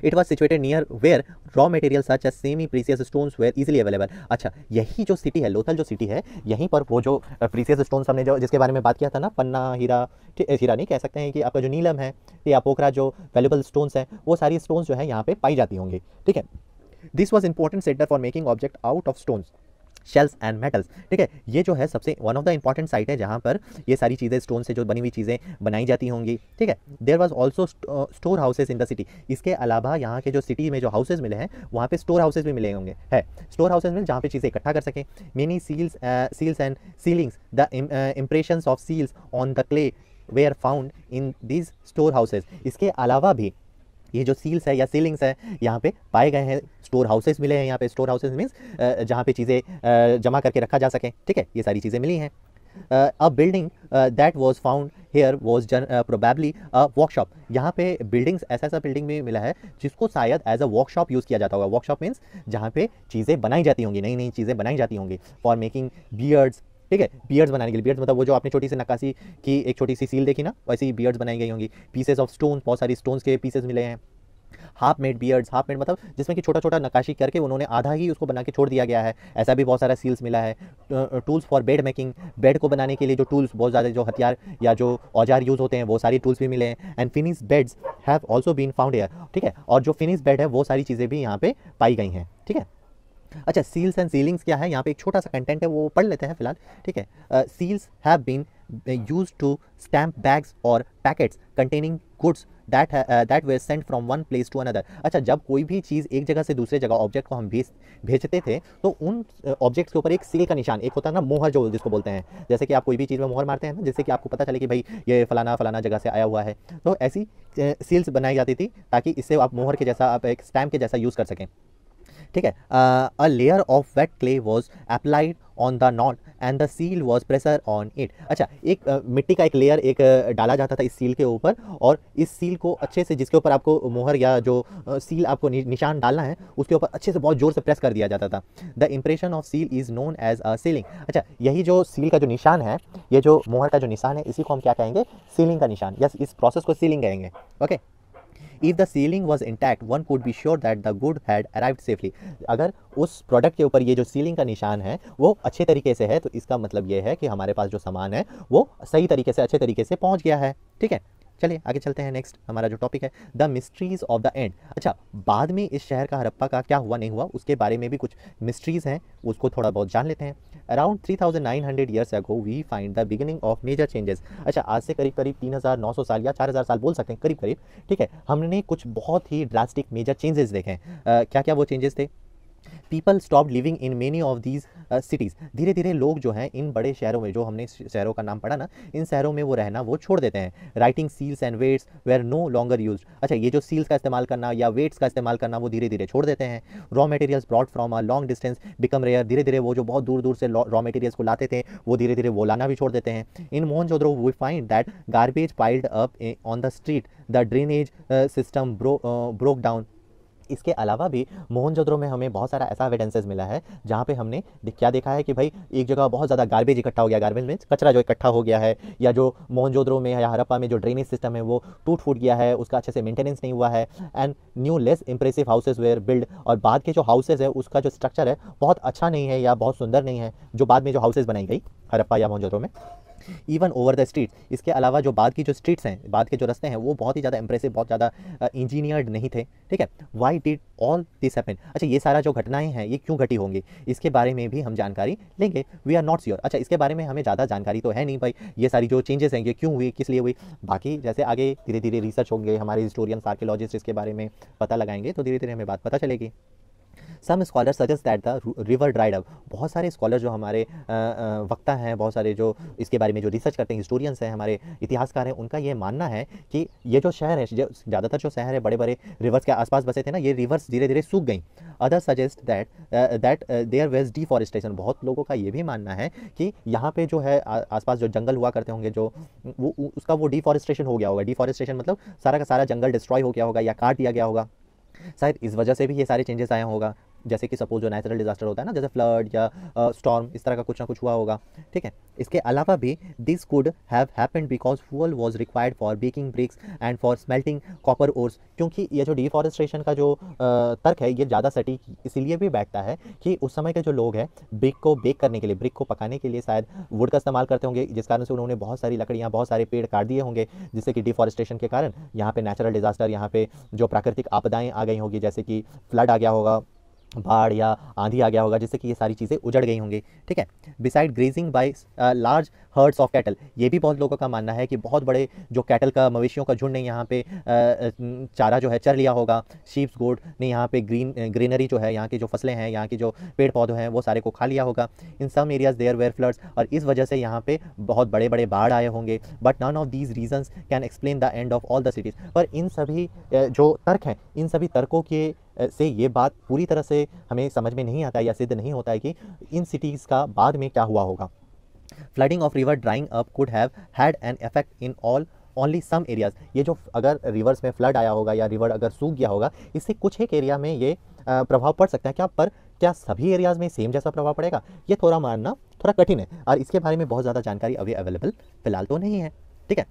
A: it was situated near where raw material such as semi precious stones were easily available अच्छा यही जो सिटी है लोथल जो सिटी है यहीं पर वो जो प्रीसियस स्टोन्स हमने जो जिसके बारे में बात किया था ना पन्ना हीरा हीरा नहीं कह सकते हैं कि आपका जो नीलम है या पोखरा जो वैल्यूबल स्टोन्स हैं वो सारी स्टोन्स जो है यहाँ पे पाई जाती होंगी ठीक है this was important centre for making object out of stones shells and metals ठीक है ये जो है सबसे one of the important site है जहाँ पर ये सारी चीज़ें स्टोन से जो बनी हुई चीज़ें बनाई जाती होंगी ठीक है there was also store houses in the city इसके अलावा यहाँ के जो सिटी में जो हाउसेज मिले हैं वहाँ पे स्टोर हाउसेज भी मिले होंगे है स्टोर हाउसेज में जहाँ पर चीज़ें इकट्ठा कर सकें many seals seals and sealings the impression of seals on the clay were found in these store houses इसके अलावा भी ये जो सील्स है या सीलिंग्स है यहाँ पे पाए गए हैं स्टोर हाउसेस मिले हैं यहाँ पे स्टोर हाउसेस मीन्स जहाँ पे चीज़ें जमा करके रखा जा सके ठीक है ये सारी चीज़ें मिली हैं a building that was found here was जन प्रोबेबली अ वर्कशॉप यहाँ पे बिल्डिंग्स ऐसा ऐसा बिल्डिंग भी मिला है जिसको शायद एज अ वर्कशॉप यूज़ किया जाता होगा वर्कशॉप मीन्स जहाँ पे चीज़ें बनाई जाती होंगी नई नई चीज़ें बनाई जाती होंगी फॉर मेकिंग बियर्ड्स ठीक है बियर्ड्स बनाने के लिए बियर्ड्स मतलब वो जो आपने छोटी सी नक्काशी की एक छोटी सी सील देखी ना वैसी ही बियर्ड्स बनाई गई होंगी पीसेज ऑफ स्टोन बहुत सारी स्टोन्स के पीसेज मिले हैं half made beads half made मतलब जिसमें कि छोटा छोटा नकाशी करके उन्होंने आधा ही उसको बना के छोड़ दिया गया है ऐसा भी बहुत सारा सील्स मिला है tools for bead making bead को बनाने के लिए जो टूल्स बहुत ज़्यादा जो हथियार या जो औजार यूज़ होते हैं वो सारी टूल्स भी मिले हैं and finish beads have also been found here ठीक है और जो फिनिश बेड है वो सारी चीज़ें भी यहाँ पर पाई गई हैं ठीक है अच्छा सील्स एंड सीलिंग्स क्या है यहाँ पे एक छोटा सा कंटेंट है वो पढ़ लेते हैं फिलहाल ठीक है seals have been used to stamp bags और packets containing goods that that were were from one place to another अच्छा जब कोई भी चीज़ एक जगह से दूसरे जगह ऑब्जेक्ट को हम भेज भेजते थे तो उन ऑब्जेक्ट्स uh, के ऊपर एक सील का निशान एक होता है ना मोहर जो जिसको बोलते हैं जैसे कि आप कोई भी चीज़ में मोहर मारते हैं ना जैसे कि आपको पता चले कि भाई ये फलाना फलाना जगह से आया हुआ है तो ऐसी सील्स uh, बनाई जाती थी ताकि इससे आप मोहर के जैसा आप एक स्टैम्प के जैसा यूज़ कर सकें ठीक है a layer of wet clay was applied on the knot and the seal was pressed on it अच्छा एक आ, uh, मिट्टी का एक लेयर एक uh, डाला जाता था इस सील के ऊपर और इस सील को अच्छे से जिसके ऊपर आपको मोहर या जो आ, uh, सील आपको नि, निशान डालना है उसके ऊपर अच्छे से बहुत जोर से प्रेस कर दिया जाता था the impression of seal is known as a sealing अच्छा यही जो सील का जो निशान है ये जो मोहर का जो निशान है इसी को हम क्या कहेंगे सीलिंग का निशान यस इस प्रोसेस को सीलिंग कहेंगे okay okay? If the sealing was intact one could be sure that the good had arrived safely अगर उस प्रोडक्ट के ऊपर ये जो सीलिंग का निशान है वो अच्छे तरीके से है तो इसका मतलब ये है कि हमारे पास जो सामान है वो सही तरीके से अच्छे तरीके से पहुँच गया है ठीक है चलिए आगे चलते हैं नेक्स्ट हमारा जो टॉपिक है the mysteries of the end अच्छा बाद में इस शहर का हरप्पा का क्या हुआ नहीं हुआ उसके बारे में भी कुछ मिस्ट्रीज हैं उसको थोड़ा बहुत जान लेते हैं around three thousand nine hundred years ago we find the beginning of major changes अच्छा आज से करीब करीब तीन हज़ार नौ सौ साल या चार हज़ार साल बोल सकते हैं करीब करीब ठीक है हमने कुछ बहुत ही ड्रास्टिक मेजर चेंजेस देखे हैं क्या क्या वो चेंजेस थे people stop living in many of these cities धीरे धीरे लोग जो हैं इन बड़े शहरों में जो हमने शहरों का नाम पढ़ा ना इन शहरों में वो रहना वो छोड़ देते हैं writing seals and weights were no longer used अच्छा ये जो सील्स का इस्तेमाल करना या वेट्स का इस्तेमाल करना वो धीरे धीरे छोड़ देते हैं raw materials brought from a long distance become rare धीरे धीरे वो जो बहुत दूर दूर से रॉ मटेरियल्स को लाते थे वो धीरे धीरे वो लाना भी छोड़ देते हैं in Mohenjodaro we find that garbage piled up on the street the drainage system broke down इसके अलावा भी मोहनजोदड़ो में हमें बहुत सारा ऐसा एविडेंसेस मिला है जहाँ पे हमने क्या देखा है कि भाई एक जगह बहुत ज़्यादा गार्बेज इकट्ठा हो गया गार्बेज में कचरा जो इकट्ठा हो गया है या जो मोहनजोदड़ो में या हरप्पा में जो ड्रेनेज सिस्टम है वो टूट फूट गया है उसका अच्छे से मेंटेनेंस नहीं हुआ है and new less impressive houses were built और बाद के जो हाउसेज है उसका जो स्ट्रक्चर है बहुत अच्छा नहीं है या बहुत सुंदर नहीं है जो बाद में जो हाउसेज बनाई गई हरप्पा या मोहनजोदड़ो में इवन ओवर द स्ट्रीट इसके अलावा जो बाद की जो स्ट्रीट्स हैं बाद के जो रस्ते हैं वो बहुत ही ज़्यादा इंप्रेसिव बहुत ज़्यादा इंजीनियर्ड नहीं थे ठीक है why did all this happen अच्छा ये सारा जो घटनाएं हैं ये क्यों घटी होंगी इसके बारे में भी हम जानकारी लेंगे वी आर नॉट श्योर अच्छा इसके बारे में हमें ज़्यादा जानकारी तो है नहीं भाई ये सारी जो चेंजेस हैं ये क्यों हुई किस लिए हुई बाकी जैसे आगे धीरे धीरे रिसर्च होंगे हमारे हिस्टोरियन आर्कियोलॉजिस्ट इसके बारे में पता लगाएंगे तो धीरे धीरे हमें बात पता चलेगी some scholars suggest that the river dried up बहुत सारे स्कॉलर जो हमारे वक्ता हैं बहुत सारे जो इसके बारे में जो रिसर्च करते हैं हिस्टोरियंस हैं हमारे इतिहासकार हैं उनका ये मानना है कि ये जो शहर है ज़्यादातर जो शहर है बड़े बड़े रिवर्स के आसपास बसे थे ना ये रिवर्स धीरे धीरे सूख गई others suggest that that there was deforestation बहुत लोगों का ये भी मानना है कि यहाँ पे जो है आसपास जो जंगल हुआ करते होंगे जो वो उसका वो डिफॉरेस्टेशन हो गया होगा डिफॉरेस्टेशन मतलब सारा का सारा जंगल डिस्ट्रॉय हो गया होगा या काट दिया गया होगा शायद इस वजह से भी ये सारे चेंजेस आया होगा जैसे कि सपोज जो नेचुरल डिजास्टर होता है ना जैसे फ्लड या स्टॉर्म uh, इस तरह का कुछ ना कुछ हुआ होगा ठीक है इसके अलावा भी this could have happened because fuel was required for baking bricks and for smelting copper ores क्योंकि ये जो डिफॉरेस्ट्रेशन का जो uh, तर्क है ये ज़्यादा सटीक इसीलिए भी बैठता है कि उस समय के जो लोग हैं ब्रिक को बेक करने के लिए ब्रिक को पकाने के लिए शायद वुड का इस्तेमाल करते होंगे जिस कारण से उन्होंने बहुत सारी लकड़ियाँ बहुत सारे पेड़ काट दिए होंगे जिससे कि डिफॉरेस्ट्रेशन के कारण यहाँ पे नेचुरल डिजास्टर यहाँ पे जो प्राकृतिक आपदाएँ आ गई होगी जैसे कि फ्लड आ गया होगा बाढ़ या आंधी आ गया होगा जिससे कि ये सारी चीज़ें उजड़ गई होंगी ठीक है beside grazing by large herds of cattle ये भी बहुत लोगों का मानना है कि बहुत बड़े जो कैटल का मवेशियों का झुंड ने यहाँ पे uh, uh, चारा जो है चर लिया होगा शीप्स गोड ने यहाँ पे ग्रीन ग्रीनरी uh, जो है यहाँ की जो फसलें हैं यहाँ के जो पेड़ पौधे हैं वो सारे को खा लिया होगा in some areas there were floods और इस वजह से यहाँ पे बहुत बड़े बड़े बाढ़ आए होंगे but none of these reasons can explain the end of all the cities पर इन सभी जो तर्क हैं इन सभी तर्कों के से ये बात पूरी तरह से हमें समझ में नहीं आता या सिद्ध नहीं होता है कि इन सिटीज़ का बाद में क्या हुआ होगा flooding of river drying up could have had an effect in all only some areas ये जो अगर रिवर्स में फ्लड आया होगा या रिवर अगर सूख गया होगा इससे कुछ एक एरिया में ये प्रभाव पड़ सकता है क्या पर क्या सभी एरियाज़ में सेम जैसा प्रभाव पड़ेगा ये थोड़ा मानना थोड़ा कठिन है और इसके बारे में बहुत ज़्यादा जानकारी अभी अवेलेबल फिलहाल तो नहीं है ठीक है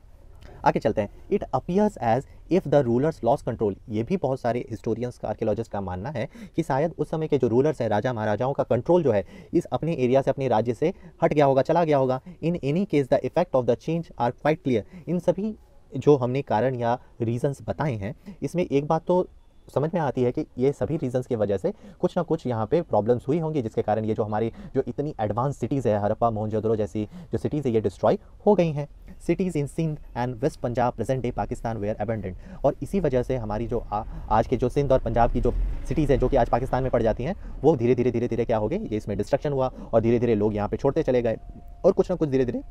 A: आगे चलते हैं it appears as if the rulers lost control ये भी बहुत सारे हिस्टोरियंस का आर्कियोलॉजिस्ट का मानना है कि शायद उस समय के जो रूलर्स हैं राजा महाराजाओं का कंट्रोल जो है इस अपने एरिया से अपने राज्य से हट गया होगा चला गया होगा in any case the effect of the change are quite clear इन सभी जो हमने कारण या रीजंस बताए हैं इसमें एक बात तो समझ में आती है कि ये सभी रीजंस की वजह से कुछ ना कुछ यहाँ पे प्रॉब्लम्स हुई होंगी जिसके कारण ये जो हमारी जो इतनी एडवांस सिटीज़ है हरप्पा मोहनजोदड़ो जैसी जो सिटीज़ है ये डिस्ट्रॉय हो गई हैं cities in Sindh and west Punjab present day Pakistan were abandoned और इसी वजह से हमारी जो आ, आज के जो सिंध और पंजाब की जो सिटीज़ हैं जो कि आज पाकिस्तान में पड़ जाती हैं वो धीरे धीरे धीरे धीरे क्या हो गई ये इसमें डिस्ट्रक्शन हुआ और धीरे धीरे लोग यहाँ पर छोड़ते चले गए और कुछ ना कुछ धीरे धीरे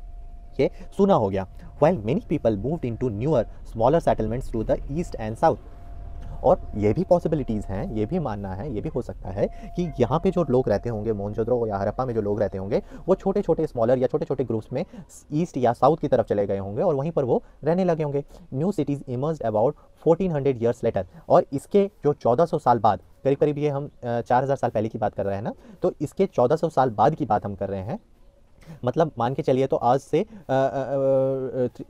A: ये सुना हो गया well many people moved into newer smaller settlements to the east and south और ये भी पॉसिबिलिटीज़ हैं ये भी मानना है ये भी हो सकता है कि यहाँ पे जो लोग रहते होंगे मोहनजोदड़ो या हरप्पा में जो लोग रहते होंगे वो छोटे छोटे स्मॉलर या छोटे छोटे ग्रुप्स में ईस्ट या साउथ की तरफ चले गए होंगे और वहीं पर वो रहने लगे होंगे new cities emerged about 1400 hundred years later और इसके जो 1400 साल बाद करीब करीब ये हम 4000 साल पहले की बात कर रहे हैं ना तो इसके 1400 साल बाद की बात हम कर रहे हैं मतलब मान के चलिए तो आज से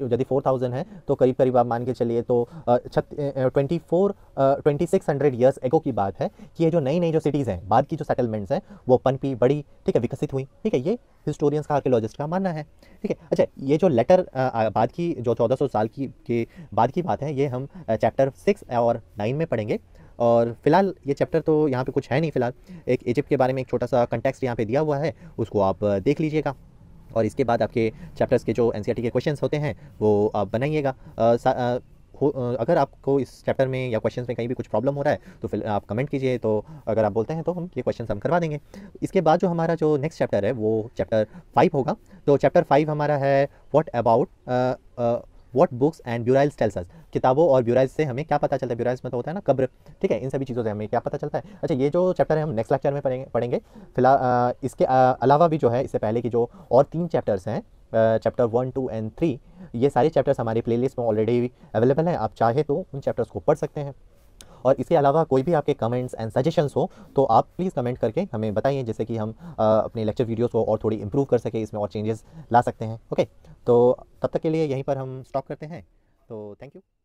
A: यदि फोर थाउजेंड है तो करीब करीब आप मान के चलिए तो twenty four twenty six hundred years ago की बात है कि ये जो नई नई जो सिटीज़ हैं बाद की जो सेटलमेंट्स हैं वो पनपी बड़ी ठीक है विकसित हुई ठीक है ये हिस्टोरियंस का आर्कियोलॉजिस्ट का मानना है ठीक है अच्छा ये जो लेटर बाद की जो चौदह साल की के बाद की बात है ये हम चैप्टर सिक्स और नाइन में पढ़ेंगे और फिलहाल ये चैप्टर तो यहाँ पे कुछ है नहीं फिलहाल एक इजिप्ट के बारे में एक छोटा सा कंटेक्स्ट यहाँ पे दिया हुआ है उसको आप देख लीजिएगा और इसके बाद आपके चैप्टर्स के जो एन के क्वेश्चन होते हैं वो आप बनाइएगा हो अगर आपको इस चैप्टर में या क्वेश्चन में कहीं भी कुछ प्रॉब्लम हो रहा है तो फिर आप कमेंट कीजिए तो अगर आप बोलते हैं तो हम ये क्वेश्चन हम करवा देंगे इसके बाद जो हमारा जो नेक्स्ट चैप्टर है वो चैप्टर फाइव होगा तो चैप्टर फाइव हमारा है what about what books and burials tell किताबों और ब्यूराइल्स से हमें क्या पता चलता है ब्यूराइल्स मतलब तो होता है ना कब्र ठीक है इन सभी चीज़ों से हमें क्या पता चलता है अच्छा ये जो चैप्टर है हम नेक्स्ट लेक्चर में पढ़ेंगे पढ़ेंगे फिलहाल इसके अलावा भी जो है इससे पहले की जो और तीन चैप्टर्स हैं chapter one two and three ये सारे चैप्टर्स हमारी लिस्ट में ऑलरेडी अवेलेबल हैं आप चाहे तो उन चैप्टर्स को पढ़ सकते हैं और इसके अलावा कोई भी आपके कमेंट्स एंड सजेशंस हो तो आप प्लीज़ कमेंट करके हमें बताइए जैसे कि हम अपने लेक्चर वीडियोज़ को और थोड़ी इंप्रूव कर सके इसमें और चेंजेस ला सकते हैं ओके तो तब तक के लिए यहीं पर हम स्टॉप करते हैं तो थैंक यू